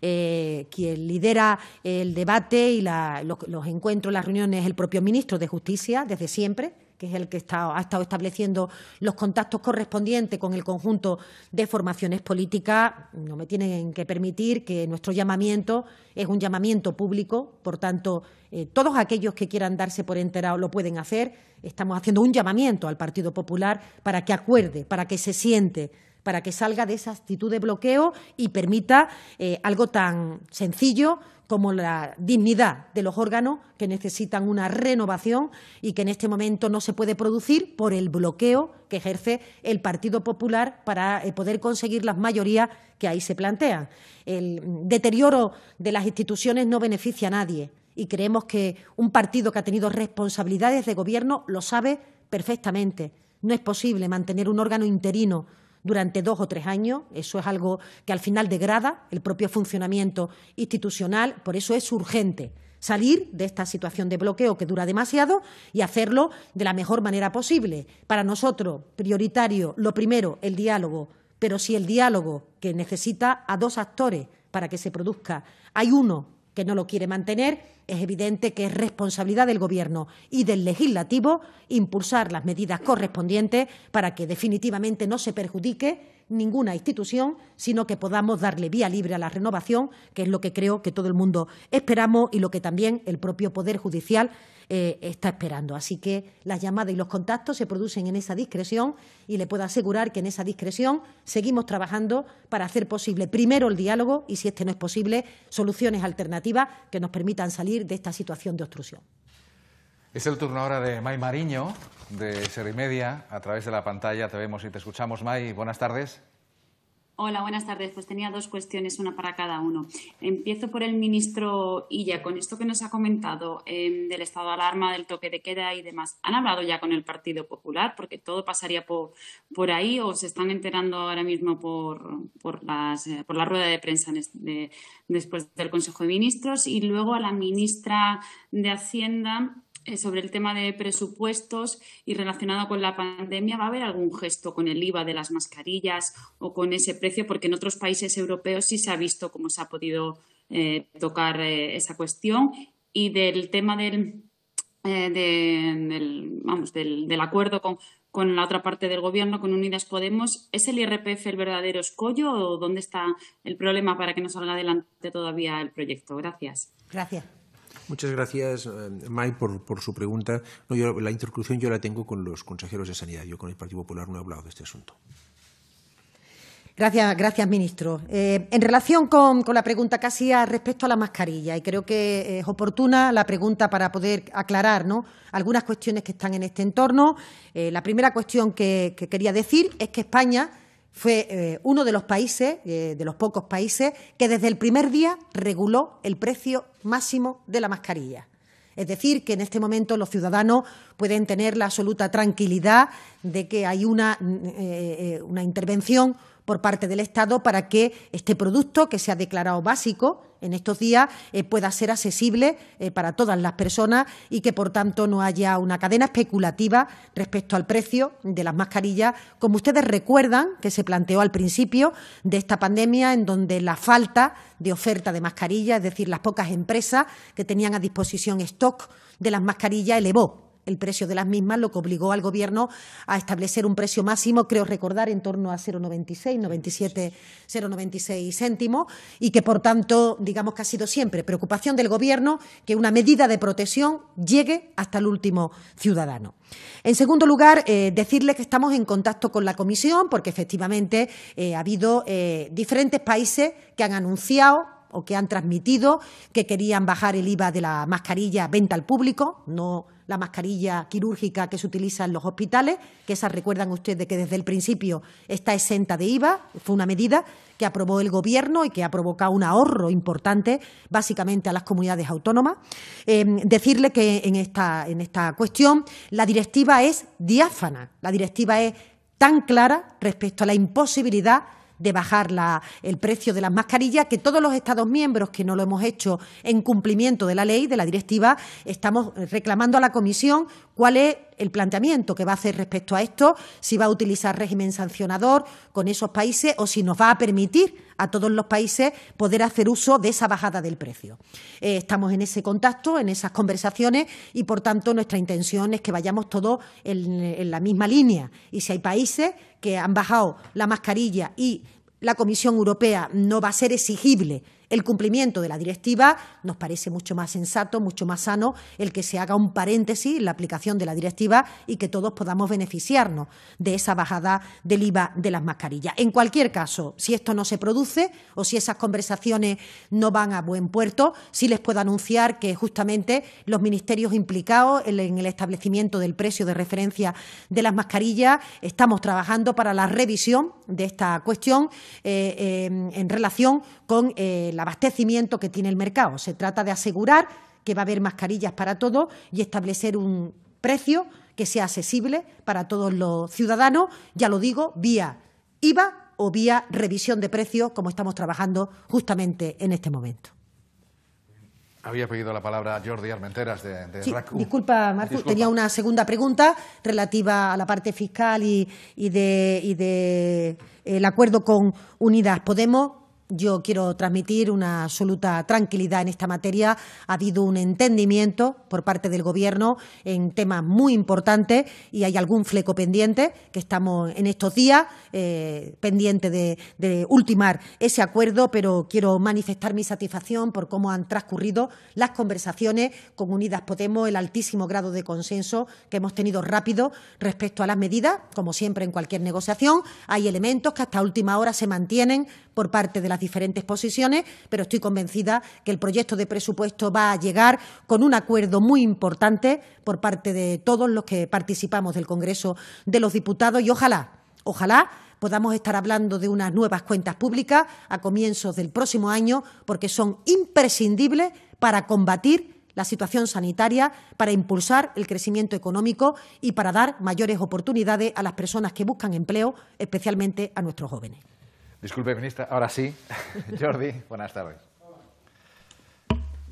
eh, quien lidera el debate y los, los encuentros, las reuniones, es el propio ministro de Justicia desde siempre que es el que ha estado estableciendo los contactos correspondientes con el conjunto de formaciones políticas, no me tienen que permitir que nuestro llamamiento es un llamamiento público, por tanto, eh, todos aquellos que quieran darse por enterado lo pueden hacer. Estamos haciendo un llamamiento al Partido Popular para que acuerde, para que se siente para que salga de esa actitud de bloqueo y permita eh, algo tan sencillo como la dignidad de los órganos que necesitan una renovación y que en este momento no se puede producir por el bloqueo que ejerce el Partido Popular para eh, poder conseguir las mayorías que ahí se plantean. El deterioro de las instituciones no beneficia a nadie y creemos que un partido que ha tenido responsabilidades de gobierno lo sabe perfectamente. No es posible mantener un órgano interino durante dos o tres años. Eso es algo que al final degrada el propio funcionamiento institucional. Por eso es urgente salir de esta situación de bloqueo que dura demasiado y hacerlo de la mejor manera posible. Para nosotros, prioritario, lo primero, el diálogo, pero si el diálogo que necesita a dos actores para que se produzca, hay uno que no lo quiere mantener, es evidente que es responsabilidad del Gobierno y del legislativo impulsar las medidas correspondientes para que definitivamente no se perjudique ninguna institución, sino que podamos darle vía libre a la renovación, que es lo que creo que todo el mundo esperamos y lo que también el propio Poder Judicial eh, está esperando. Así que las llamadas y los contactos se producen en esa discreción y le puedo asegurar que en esa discreción seguimos trabajando para hacer posible primero el diálogo y, si este no es posible, soluciones alternativas que nos permitan salir de esta situación de obstrucción. Es el turno ahora de May Mariño de y Media, a través de la pantalla te vemos y te escuchamos. May, buenas tardes. Hola, buenas tardes. Pues tenía dos cuestiones, una para cada uno. Empiezo por el ministro Illa, con esto que nos ha comentado em, del estado de alarma, del toque de queda y demás. ¿Han hablado ya con el Partido Popular? Porque todo pasaría por, por ahí o se están enterando ahora mismo por, por, las, eh, por la rueda de prensa después del Consejo de Ministros. Y luego a la ministra de Hacienda eh, sobre el tema de presupuestos y relacionado con la pandemia, ¿va a haber algún gesto con el IVA de las mascarillas o con ese precio? Porque en otros países europeos sí se ha visto cómo se ha podido eh, tocar eh, esa cuestión. Y del tema del, del, vamos, del, del acuerdo con, con la otra parte del gobierno, con Unidas Podemos, ¿es el IRPF el verdadero escollo o dónde está el problema para que no salga adelante todavía el proyecto? Gracias. Gracias. Muchas gracias, eh, May, por, su pregunta. la interclusión yo la tengo con los consejeros de Sanidad. Yo con el Partido Popular no he hablado de este asunto. Gracias, gracias, ministro. Eh, en relación con, la pregunta casi respecto a la mascarilla, y creo que es oportuna la pregunta para poder aclarar algunas cuestiones que están en este entorno. Eh, la primera cuestión que quería decir es que España fue eh, uno de los países, eh, de los pocos países, que desde el primer día reguló el precio máximo de la mascarilla. Es decir, que en este momento los ciudadanos pueden tener la absoluta tranquilidad de que hay una eh, intervención por parte del Estado para que este producto, que se ha declarado básico en estos días, eh, pueda ser accesible eh, para todas las personas y que, por tanto, no haya una cadena especulativa respecto al precio de las mascarillas, como ustedes recuerdan que se planteó al principio de esta pandemia, en donde la falta de oferta de mascarillas, es decir, las pocas empresas que tenían a disposición stock de las mascarillas, elevó el precio de las mismas, lo que obligó al Gobierno a establecer un precio máximo, creo recordar, en torno a 0,96, 97, 0,96 céntimos, y que, por tanto, digamos que ha sido siempre preocupación del Gobierno que una medida de protección llegue hasta el último ciudadano. En segundo lugar, eh, decirles que estamos en contacto con la Comisión, porque efectivamente eh, ha habido eh, diferentes países que han anunciado o que han transmitido que querían bajar el IVA de la mascarilla venta al público, no la mascarilla quirúrgica que se utiliza en los hospitales, que esa recuerdan ustedes que desde el principio está exenta de IVA, fue una medida que aprobó el Gobierno y que ha provocado un ahorro importante básicamente a las comunidades autónomas. Eh, decirle que en esta, en esta cuestión la directiva es diáfana, la directiva es tan clara respecto a la imposibilidad de bajar la, el precio de las mascarillas, que todos los Estados miembros que no lo hemos hecho en cumplimiento de la ley, de la directiva, estamos reclamando a la Comisión cuál es el planteamiento que va a hacer respecto a esto, si va a utilizar régimen sancionador con esos países o si nos va a permitir a todos los países poder hacer uso de esa bajada del precio. Eh, estamos en ese contacto, en esas conversaciones y, por tanto, nuestra intención es que vayamos todos en la misma línea. Y si hay países que han bajado la mascarilla y la Comisión Europea no va a ser exigible el cumplimiento de la directiva, nos parece mucho más sensato, mucho más sano el que se haga un paréntesis en la aplicación de la directiva y que todos podamos beneficiarnos de esa bajada del IVA de las mascarillas. En cualquier caso, si esto no se produce o si esas conversaciones no van a buen puerto, sí les puedo anunciar que justamente los ministerios implicados en el establecimiento del precio de referencia de las mascarillas estamos trabajando para la revisión de esta cuestión eh, eh, en relación con eh, abastecimiento que tiene el mercado. Se trata de asegurar que va a haber mascarillas para todos y establecer un precio que sea accesible para todos los ciudadanos, ya lo digo, vía IVA o vía revisión de precios, como estamos trabajando justamente en este momento. Había pedido la palabra Jordi Armenteras de, de Disculpa, Marco, tenía una segunda pregunta relativa a la parte fiscal y, del de, y de, el acuerdo con Unidas Podemos. Yo quiero transmitir una absoluta tranquilidad en esta materia. Ha habido un entendimiento por parte del Gobierno en temas muy importantes y hay algún fleco pendiente que estamos en estos días pendientes eh, pendiente de, de ultimar ese acuerdo, pero quiero manifestar mi satisfacción por cómo han transcurrido las conversaciones con Unidas Podemos, el altísimo grado de consenso que hemos tenido rápido respecto a las medidas. Como siempre en cualquier negociación, hay elementos que hasta última hora se mantienen por parte de las diferentes posiciones, pero estoy convencida que el proyecto de presupuesto va a llegar con un acuerdo muy importante por parte de todos los que participamos del Congreso de los Diputados y ojalá, ojalá podamos estar hablando de unas nuevas cuentas públicas a comienzos del próximo año, porque son imprescindibles para combatir la situación sanitaria, para impulsar el crecimiento económico y para dar mayores oportunidades a las personas que buscan empleo, especialmente a nuestros jóvenes. Disculpe, ministra. Ahora sí. Jordi, buenas tardes.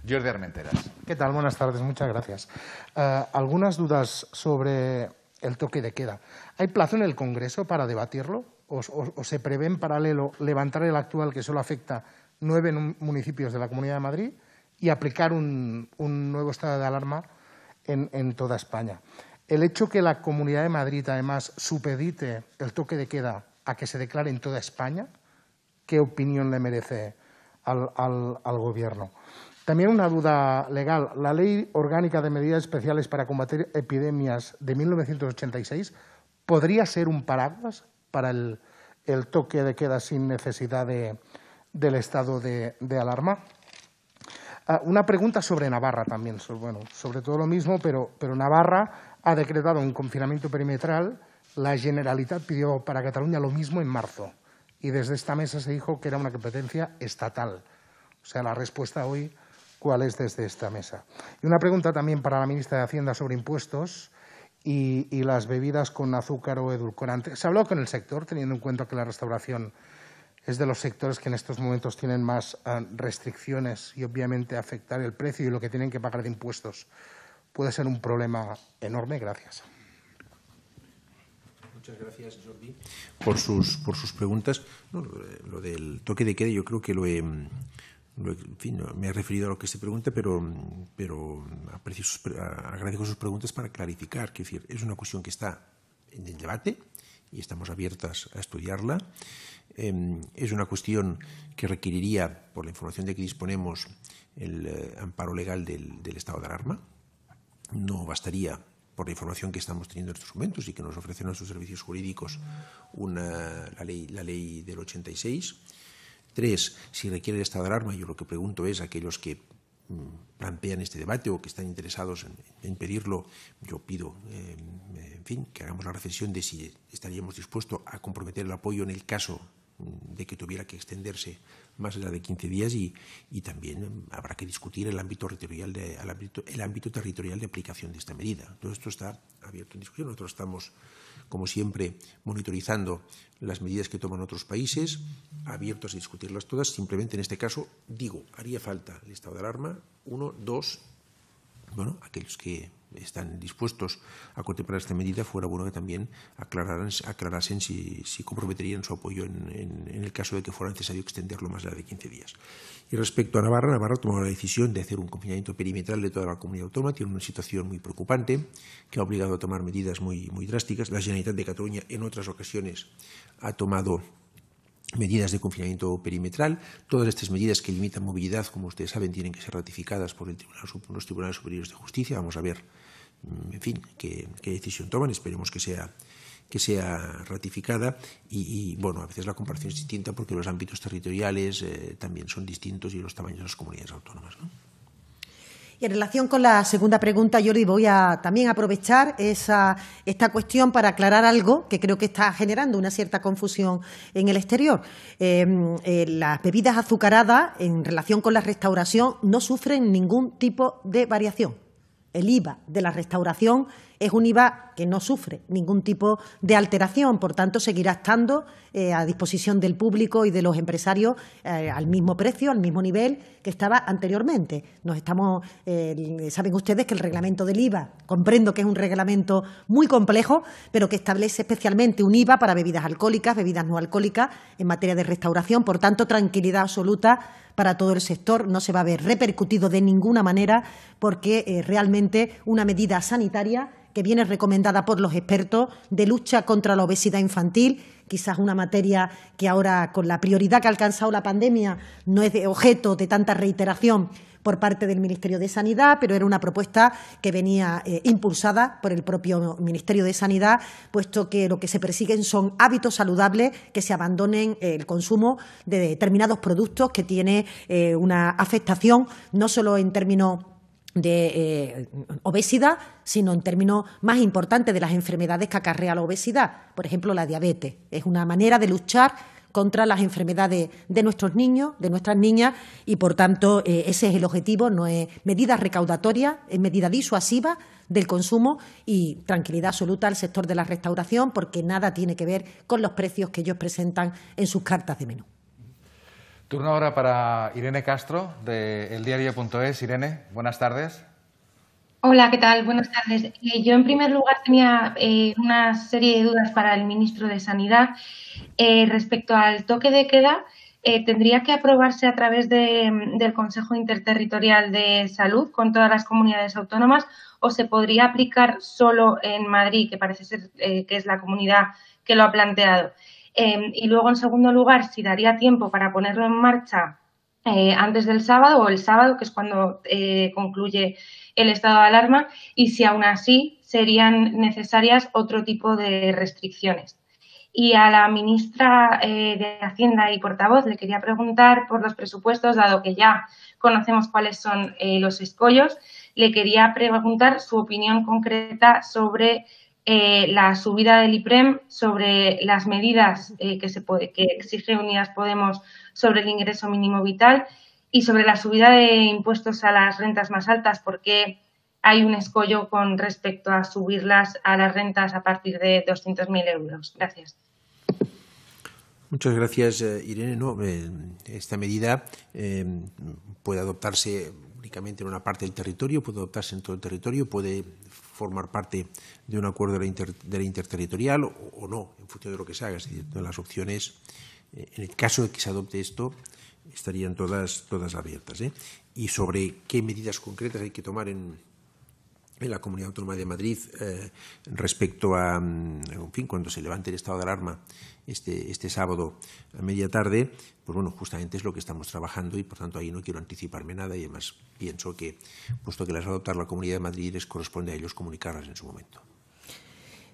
Jordi Armenteras. ¿Qué tal? Buenas tardes, muchas gracias. Eh, algunas dudas sobre el toque de queda. ¿Hay plazo en el Congreso para debatirlo? ¿O, se prevé en paralelo levantar el actual que solo afecta nueve municipios de la Comunidad de Madrid y aplicar un, nuevo estado de alarma en, en, toda España? El hecho que la Comunidad de Madrid, además, supedite el toque de queda a que se declare en toda España, qué opinión le merece al, al, Gobierno. También una duda legal. La Ley Orgánica de Medidas Especiales para Combatir Epidemias de 1986 podría ser un paraguas para el, toque de queda sin necesidad del estado de, de alarma. Ah, una pregunta sobre Navarra también. Sobre, bueno, sobre todo lo mismo, pero, pero Navarra ha decretado un confinamiento perimetral. La Generalitat pidió para Cataluña lo mismo en marzo y desde esta mesa se dijo que era una competencia estatal. O sea, la respuesta hoy, ¿cuál es desde esta mesa? Y una pregunta también para la ministra de Hacienda sobre impuestos y, las bebidas con azúcar o edulcorante. ¿Se hablado con el sector, teniendo en cuenta que la restauración es de los sectores que en estos momentos tienen más ah, restricciones y obviamente afectar el precio y lo que tienen que pagar de impuestos puede ser un problema enorme? Gracias. Muchas gracias, Jordi, por sus, por sus preguntas. No, lo del toque de queda yo creo que lo en fin, me he referido a lo que se pregunta, pero, pero aprecio sus, agradezco sus preguntas para clarificar. es una cuestión que está en el debate y estamos abiertas a estudiarla. Em, es una cuestión que requeriría, por la información de que disponemos, el eh, amparo legal del estado de alarma. No bastaría por la información que estamos teniendo en estos momentos y que nos ofrecen sus servicios jurídicos una, la, ley, la ley del 86. Tres, si requiere el estado de alarma, yo lo que pregunto es a aquellos que mm, plantean este debate o que están interesados en, pedirlo, yo pido, eh, en fin, que hagamos la reflexión de si estaríamos dispuestos a comprometer el apoyo en el caso mm, de que tuviera que extenderse más allá de 15 días y, y también em, habrá que discutir el ámbito, territorial de, el, ámbito, el ámbito territorial de aplicación de esta medida. Todo esto está abierto en discusión. Nosotros estamos, como siempre, monitorizando las medidas que toman otros países, abiertos a discutirlas todas. Simplemente en este caso, digo, haría falta el estado de alarma, uno, dos, bueno, aquellos que están dispuestos a contemplar esta medida, fuera bueno que también aclarasen si, comprometerían su apoyo en, el caso de que fuera necesario extenderlo más allá de 15 días. Y respecto a Navarra, Navarra tomó la decisión de hacer un confinamiento perimetral de toda la comunidad autónoma, tiene una situación muy preocupante que ha obligado a tomar medidas muy, muy drásticas. La Generalitat de Cataluña en otras ocasiones ha tomado medidas de confinamiento perimetral. Todas estas medidas que limitan movilidad, como ustedes saben, tienen que ser ratificadas por el tribunal, los tribunales superiores de justicia. Vamos a ver, mm, en fin, qué, decisión toman. Esperemos que sea ratificada y, bueno, a veces la comparación es distinta porque los ámbitos territoriales eh, también son distintos y los tamaños de las comunidades autónomas. Y en relación con la segunda pregunta, Jordi, voy a también aprovechar esta cuestión para aclarar algo que creo que está generando una cierta confusión en el exterior. Em, eh, las bebidas azucaradas, en relación con la restauración, no sufren ningún tipo de variación. El IVA de la restauración es un IVA que no sufre ningún tipo de alteración, por tanto, seguirá estando eh, a disposición del público y de los empresarios eh, al mismo precio, al mismo nivel que estaba anteriormente. Nos estamos, eh, saben ustedes que el reglamento del IVA, comprendo que es un reglamento muy complejo, pero que establece especialmente un IVA para bebidas alcohólicas, bebidas no alcohólicas, en materia de restauración, por tanto, tranquilidad absoluta para todo el sector, no se va a ver repercutido de ninguna manera porque realmente una medida sanitaria que viene recomendada por los expertos de lucha contra la obesidad infantil, quizás una materia que ahora, con la prioridad que ha alcanzado la pandemia, no es objeto de tanta reiteración por parte del Ministerio de Sanidad, pero era una propuesta que venía eh, impulsada por el propio Ministerio de Sanidad, puesto que lo que se persiguen son hábitos saludables que se abandonen eh, el consumo de determinados productos que tiene eh, una afectación no solo en términos de eh, obesidad, sino en términos más importantes de las enfermedades que acarrea la obesidad. Por ejemplo, la diabetes. Es una manera de luchar contra las enfermedades de nuestros niños, de nuestras niñas, y por tanto eh, ese es el objetivo, no es medida recaudatoria, es medida disuasiva del consumo y tranquilidad absoluta al sector de la restauración, porque nada tiene que ver con los precios que ellos presentan en sus cartas de menú. Turno ahora para Irene Castro de eldiario.es. Irene, buenas tardes. Hola, ¿qué tal? Buenas tardes. Eh, yo, en primer lugar, tenía eh, una serie de dudas para el ministro de Sanidad. Eh, respecto al toque de queda, ¿tendría que aprobarse a través del Consejo Interterritorial de Salud con todas las comunidades autónomas o se podría aplicar solo en Madrid, que parece ser que es la comunidad que lo ha planteado? Em, y luego, en segundo lugar, si daría tiempo para ponerlo en marcha eh, antes del sábado o el sábado, que es cuando eh, concluye el estado de alarma, y si aún así serían necesarias otro tipo de restricciones. Y a la ministra eh, de Hacienda y portavoz le quería preguntar por los presupuestos, dado que ya conocemos cuáles son los escollos, le quería preguntar su opinión concreta sobre eh, la subida del IPREM sobre las medidas eh, que, se que exige Unidas Podemos sobre el ingreso mínimo vital y sobre la subida de impuestos a las rentas más altas, porque hay un escollo con respecto a subirlas a las rentas a partir de 200.000 euros. Gracias. Muchas gracias, eh, Irene. esta medida puede adoptarse únicamente en una parte del territorio, puede adoptarse en todo el territorio, puede formar parte de un acuerdo de la, interterritorial o, no, en función de lo que se haga. Es decir, las opciones, eh, en el caso de que se adopte esto, estarían todas, abiertas. ¿eh? Y sobre qué medidas concretas hay que tomar en, la Comunidad Autónoma de Madrid eh, respecto a, mm, en fin, cuando se levante el estado de alarma este, este, sábado a media tarde, pues bueno, justamente es lo que estamos trabajando y por tanto ahí no quiero anticiparme nada y además pienso que, puesto que las va a adoptar la Comunidad de Madrid, les corresponde a ellos comunicarlas en su momento.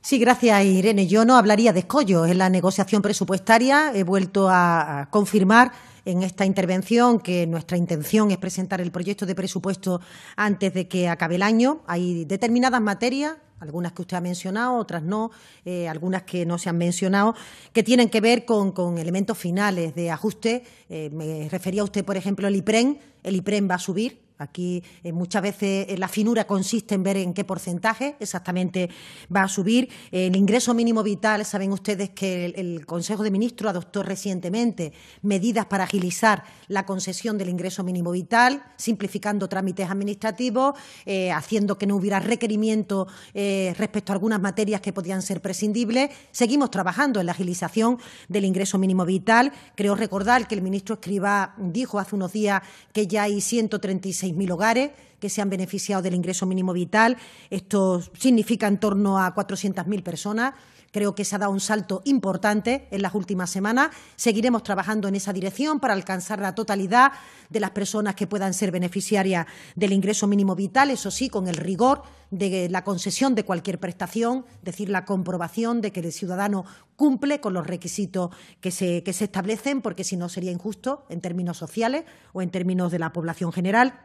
Sí, gracias Irene. Yo no hablaría de escollo en la negociación presupuestaria. He vuelto a confirmar en esta intervención que nuestra intención es presentar el proyecto de presupuesto antes de que acabe el año. Hay determinadas materias algunas que usted ha mencionado, otras no, eh, algunas que no se han mencionado, que tienen que ver con, con elementos finales de ajuste. Eh, me refería usted, por ejemplo, el IPREN. El IPREN va a subir, Aquí eh, muchas veces eh, la finura consiste en ver en qué porcentaje exactamente va a subir. el ingreso mínimo vital, saben ustedes que el, Consejo de Ministros adoptó recientemente medidas para agilizar la concesión del ingreso mínimo vital, simplificando trámites administrativos, eh, haciendo que no hubiera requerimiento respecto a algunas materias que podían ser prescindibles. Seguimos trabajando en la agilización del ingreso mínimo vital. Creo recordar que el ministro Escriba dijo hace unos días que ya hay 136 6.000 hogares que se han beneficiado del ingreso mínimo vital. Esto significa en torno a 400.000 personas. Creo que se ha dado un salto importante en las últimas semanas. Seguiremos trabajando en esa dirección para alcanzar la totalidad de las personas que puedan ser beneficiarias del ingreso mínimo vital, eso sí, con el rigor de la concesión de cualquier prestación, es decir, la comprobación de que el ciudadano cumple con los requisitos que se, que se establecen, porque si no sería injusto en términos sociales o en términos de la población general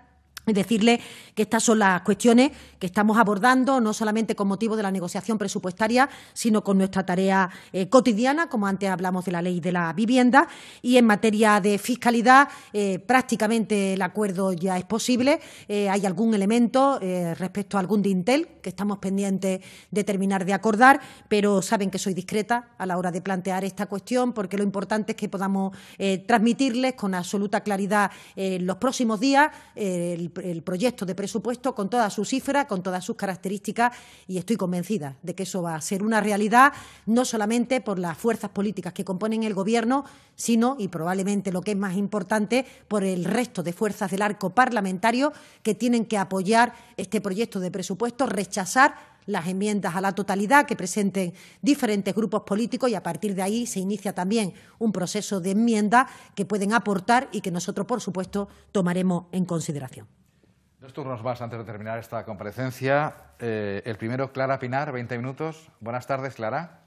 y decirle que estas son las cuestiones que estamos abordando, no solamente con motivo de la negociación presupuestaria, sino con nuestra tarea eh, cotidiana, como antes hablamos de la ley de la vivienda. Y en materia de fiscalidad, eh, prácticamente el acuerdo ya es posible. Eh, hay algún elemento respecto a algún dintel que estamos pendientes de terminar de acordar, pero saben que soy discreta a la hora de plantear esta cuestión, porque lo importante es que podamos transmitirles con absoluta claridad en los próximos días el el proyecto de presupuesto con todas sus cifras, con todas sus características y estoy convencida de que eso va a ser una realidad, no solamente por las fuerzas políticas que componen el Gobierno, sino, y probablemente lo que es más importante, por el resto de fuerzas del arco parlamentario que tienen que apoyar este proyecto de presupuesto, rechazar las enmiendas a la totalidad que presenten diferentes grupos políticos y a partir de ahí se inicia también un proceso de enmienda que pueden aportar y que nosotros, por supuesto, tomaremos en consideración turnos más antes de terminar esta comparecencia. Eh, el primero, Clara Pinar, 20 minutos. Buenas tardes, Clara.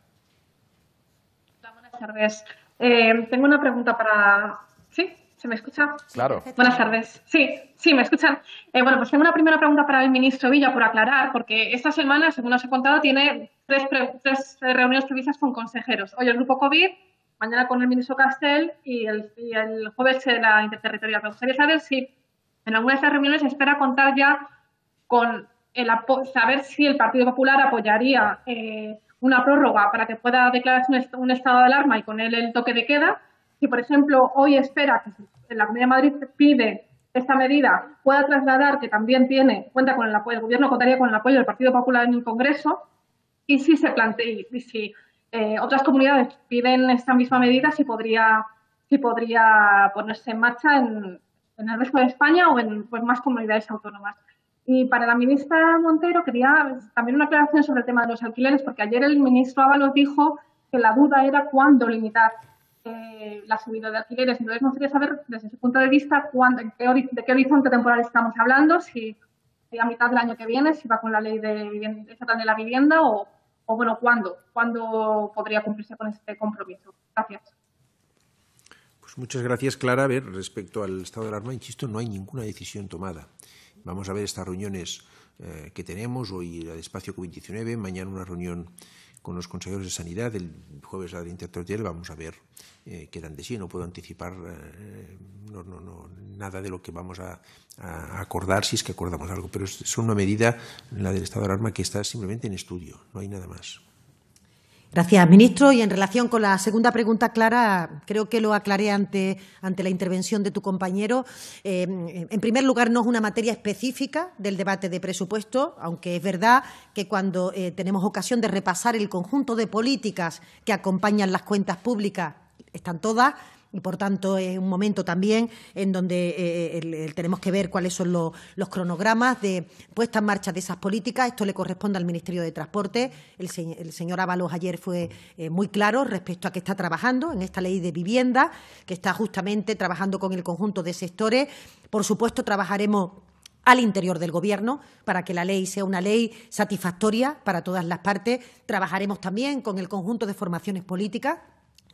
buenas tardes. Eh, tengo una pregunta para... ¿Sí? ¿Se me escucha? Claro. Buenas tardes. Sí, sí, me escuchan. Eh, bueno, pues tengo una primera pregunta para el ministro Villa por aclarar, porque esta semana, según os he contado, tiene tres, tres reuniones previstas con consejeros. Hoy el grupo COVID, mañana con el ministro Castel y el, el jueves la interterritorial. Me gustaría saber si en algunas de estas reuniones espera contar ya con el saber si el Partido Popular apoyaría eh, una prórroga para que pueda declararse un, estado de alarma y con él el toque de queda. Si, por ejemplo, hoy espera que la Comunidad de Madrid pide esta medida, pueda trasladar que también tiene, cuenta con el apoyo, del Gobierno contaría con el apoyo del Partido Popular en el Congreso y si se plantea, y si eh, otras comunidades piden esta misma medida, si podría, si podría ponerse en marcha en, en el resto de España o en pues, más comunidades autónomas. Y para la ministra Montero quería también una aclaración sobre el tema de los alquileres, porque ayer el ministro Ábalos dijo que la duda era cuándo limitar eh, la subida de alquileres. Entonces, nos quería saber desde su punto de vista cuándo, de qué horizonte temporal estamos hablando, si, a mitad del año que viene, si va con la ley de de la vivienda o, o, bueno, cuándo, cuándo podría cumplirse con este compromiso. Gracias. Pues muchas gracias, Clara. A ver, respecto al estado de alarma, insisto, no hay ninguna decisión tomada. Vamos a ver estas reuniones eh, que tenemos, hoy la de espacio COVID-19, mañana una reunión con los consejeros de Sanidad, el jueves la de vamos a ver eh, qué dan de sí. No puedo anticipar eh, nada de lo que vamos a, acordar, si es que acordamos algo, pero es, es una medida, la del estado de alarma, que está simplemente en estudio, no hay nada más. Gracias, ministro. Y en relación con la segunda pregunta, Clara, creo que lo aclaré ante, ante la intervención de tu compañero. Eh, en primer lugar, no es una materia específica del debate de presupuesto, aunque es verdad que cuando eh, tenemos ocasión de repasar el conjunto de políticas que acompañan las cuentas públicas, están todas y por tanto es un momento también en donde eh, eh, tenemos que ver cuáles son los, cronogramas de puesta en marcha de esas políticas. Esto le corresponde al Ministerio de Transporte. El, señor Ábalos ayer fue eh, muy claro respecto a que está trabajando en esta ley de vivienda, que está justamente trabajando con el conjunto de sectores. Por supuesto, trabajaremos al interior del Gobierno para que la ley sea una ley satisfactoria para todas las partes. Trabajaremos también con el conjunto de formaciones políticas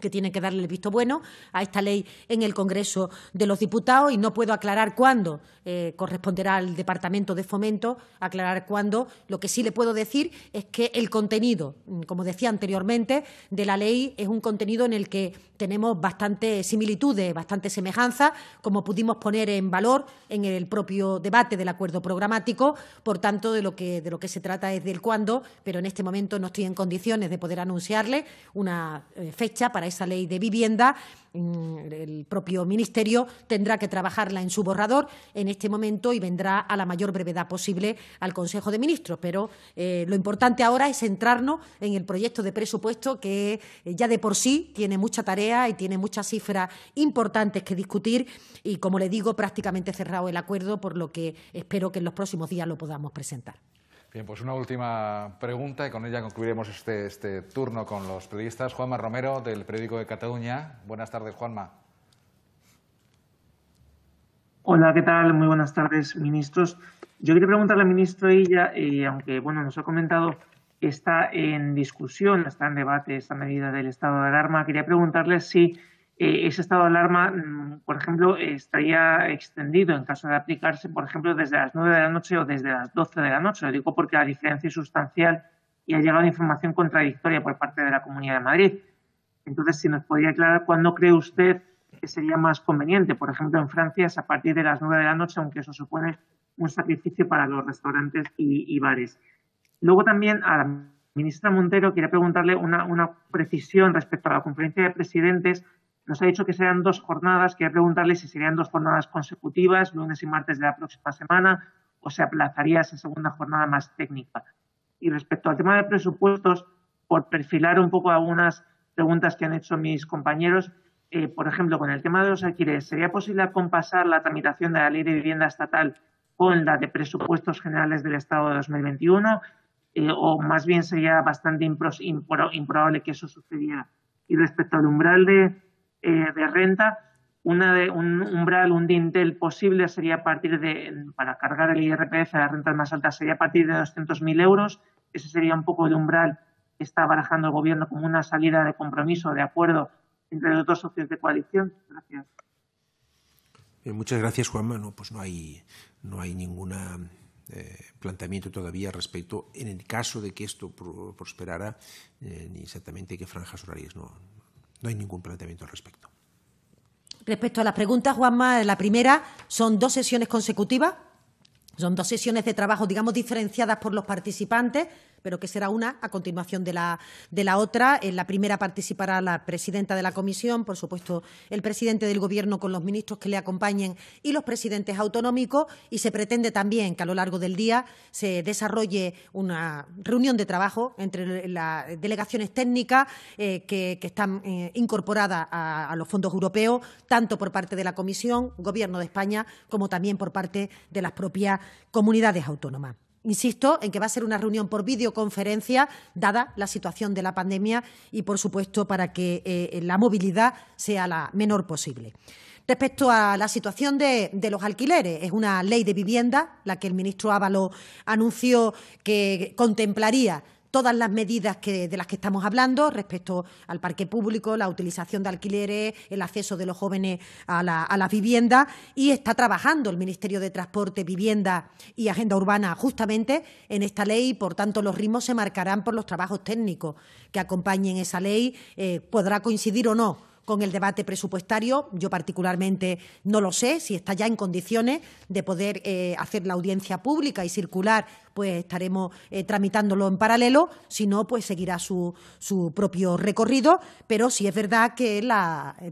que tiene que darle el visto bueno a esta ley en el Congreso de los Diputados y no puedo aclarar cuándo eh, corresponderá al Departamento de Fomento, aclarar cuándo. Lo que sí le puedo decir es que el contenido, mm, como decía anteriormente, de la ley es un contenido en el que tenemos bastantes similitudes, bastantes semejanzas como pudimos poner en valor en el propio debate del acuerdo programático. Por tanto, de lo que, de lo que se trata es del cuándo, pero en este momento no estoy en condiciones de poder anunciarle una eh, fecha para esa ley de vivienda. Mm, el propio Ministerio tendrá que trabajarla en su borrador en este momento y vendrá a la mayor brevedad posible al Consejo de Ministros. Pero eh, lo importante ahora es centrarnos en el proyecto de presupuesto que eh, ya de por sí tiene mucha tarea y tiene muchas cifras importantes que discutir y, como le digo, prácticamente cerrado el acuerdo, por lo que espero que en los próximos días lo podamos presentar. Bien, pues una última pregunta y con ella concluiremos este, este turno con los periodistas. Juanma Romero, del periódico de Cataluña. Buenas tardes, Juanma. Hola, ¿qué tal? Muy buenas tardes, ministros. Yo quería preguntarle al ministro ella y eh, aunque bueno, nos ha comentado está en discusión, está en debate esta medida del estado de alarma. Quería preguntarle si eh, ese estado de alarma, mm, por ejemplo, estaría extendido en caso de aplicarse, por ejemplo, desde las 9 de la noche o desde las 12 de la noche. Lo digo porque la diferencia es sustancial y ha llegado información contradictoria por parte de la Comunidad de Madrid. Entonces, si nos podría aclarar cuándo cree usted que sería más conveniente. Por ejemplo, en Francia es a partir de las 9 de la noche, aunque eso supone un sacrificio para los restaurantes y, bares. Luego también a la ministra Montero quería preguntarle una precisión respecto a la conferencia de presidentes nos ha dicho que serán dos jornadas. Quería preguntarle si serían dos jornadas consecutivas, lunes y martes de la próxima semana, o se aplazaría esa segunda jornada más técnica. Y respecto al tema de presupuestos, por perfilar un poco algunas preguntas que han hecho mis compañeros, eh, por ejemplo, con el tema de los alquileres, ¿sería posible compasar la tramitación de la ley de vivienda estatal con la de presupuestos generales del Estado de 2021? Eh, o más bien sería bastante improbable que eso sucediera. Y respecto al umbral de eh, de renta, una de, un umbral, un dintel posible sería a partir de, para cargar el IRPF a las rentas más altas, sería a partir de 200.000 euros. Ese sería un poco de umbral que está barajando el gobierno como una salida de compromiso, de acuerdo entre los dos socios de coalición. Gracias. Eh, muchas gracias, Juanma. No, pues no hay, no hay ninguna eh, planteamiento todavía respecto, en el caso de que esto prosperara, ni exactamente qué franjas horarias. No, no hay ningún planteamiento al respecto. Respecto a las preguntas, Juanma, la primera son dos sesiones consecutivas. Son dos sesiones de trabajo, digamos, diferenciadas por los participantes pero que será una a continuación de la, otra. En la primera participará la presidenta de la comisión, por supuesto, el presidente del Gobierno con los ministros que le acompañen y los presidentes autonómicos. Y se pretende también que a lo largo del día se desarrolle una reunión de trabajo entre las delegaciones técnicas eh, que, están eh, incorporadas a los fondos europeos, tanto por parte de la Comisión, Gobierno de España, como también por parte de las propias comunidades autónomas. Insisto en que va a ser una reunión por videoconferencia, dada la situación de la pandemia y, por supuesto, para que eh, la movilidad sea la menor posible. Respecto a la situación de, de, los alquileres, es una ley de vivienda la que el ministro Ávalo anunció que contemplaría todas las medidas de las que estamos hablando respecto al parque público, la utilización de alquileres, el acceso de los jóvenes a, la, a las viviendas y está trabajando el Ministerio de Transporte, Vivienda y Agenda Urbana justamente en esta ley. Por tanto, los ritmos se marcarán por los trabajos técnicos que acompañen esa ley. Eh, podrá coincidir o no con el debate presupuestario. Yo particularmente no lo sé si está ya en condiciones de poder eh, hacer la audiencia pública y circular, pues estaremos eh, tramitándolo en paralelo. Si no, pues seguirá su, propio recorrido. Pero sí es verdad que el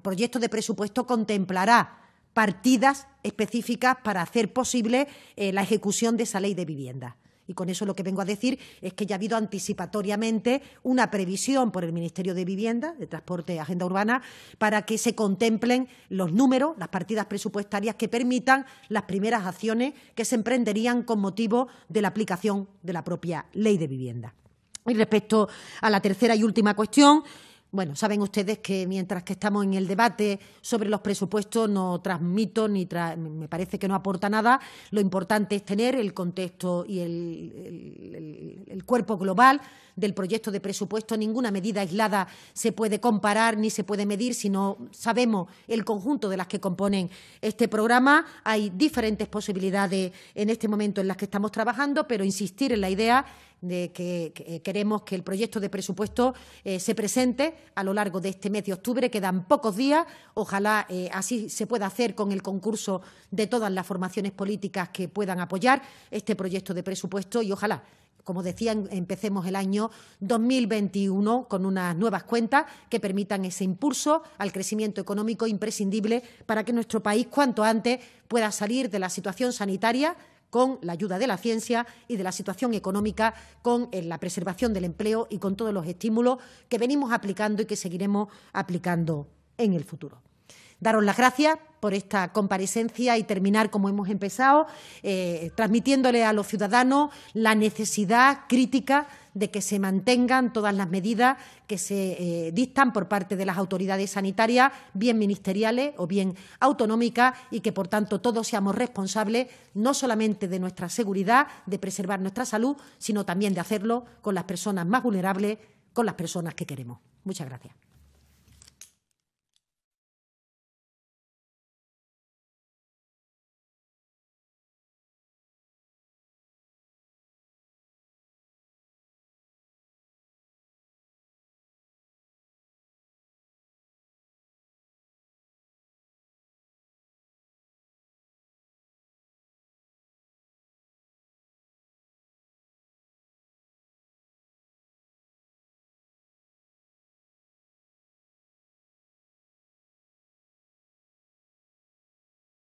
proyecto de presupuesto contemplará partidas específicas para hacer posible eh, la ejecución de esa ley de vivienda. Y con eso lo que vengo a decir es que ya ha habido anticipatoriamente una previsión por el Ministerio de Vivienda, de Transporte y Agenda Urbana para que se contemplen los números, las partidas presupuestarias que permitan las primeras acciones que se emprenderían con motivo de la aplicación de la propia Ley de Vivienda. Y respecto a la tercera y última cuestión, bueno, saben ustedes que mientras que estamos en el debate sobre los presupuestos no transmito ni me parece que no aporta nada. Lo importante es tener el contexto y el, el cuerpo global del proyecto de presupuesto. Ninguna medida aislada se puede comparar ni se puede medir si no sabemos el conjunto de las que componen este programa. Hay diferentes posibilidades en este momento en las que estamos trabajando, pero insistir en la idea de que, eh, queremos que el proyecto de presupuesto eh, se presente a lo largo de este mes de octubre. Quedan pocos días. Ojalá eh, así se pueda hacer con el concurso de todas las formaciones políticas que puedan apoyar este proyecto de presupuesto y ojalá como decía, empecemos el año 2021 con unas nuevas cuentas que permitan ese impulso al crecimiento económico imprescindible para que nuestro país cuanto antes pueda salir de la situación sanitaria con la ayuda de la ciencia y de la situación económica, con eh, la preservación del empleo y con todos los estímulos que venimos aplicando y que seguiremos aplicando en el futuro. Daros las gracias por esta comparecencia y terminar como hemos empezado, eh, transmitiéndole a los ciudadanos la necesidad crítica de que se mantengan todas las medidas que se eh, dictan por parte de las autoridades sanitarias, bien ministeriales o bien autonómicas, y que, por tanto, todos seamos responsables no solamente de nuestra seguridad, de preservar nuestra salud, sino también de hacerlo con las personas más vulnerables, con las personas que queremos. Muchas gracias.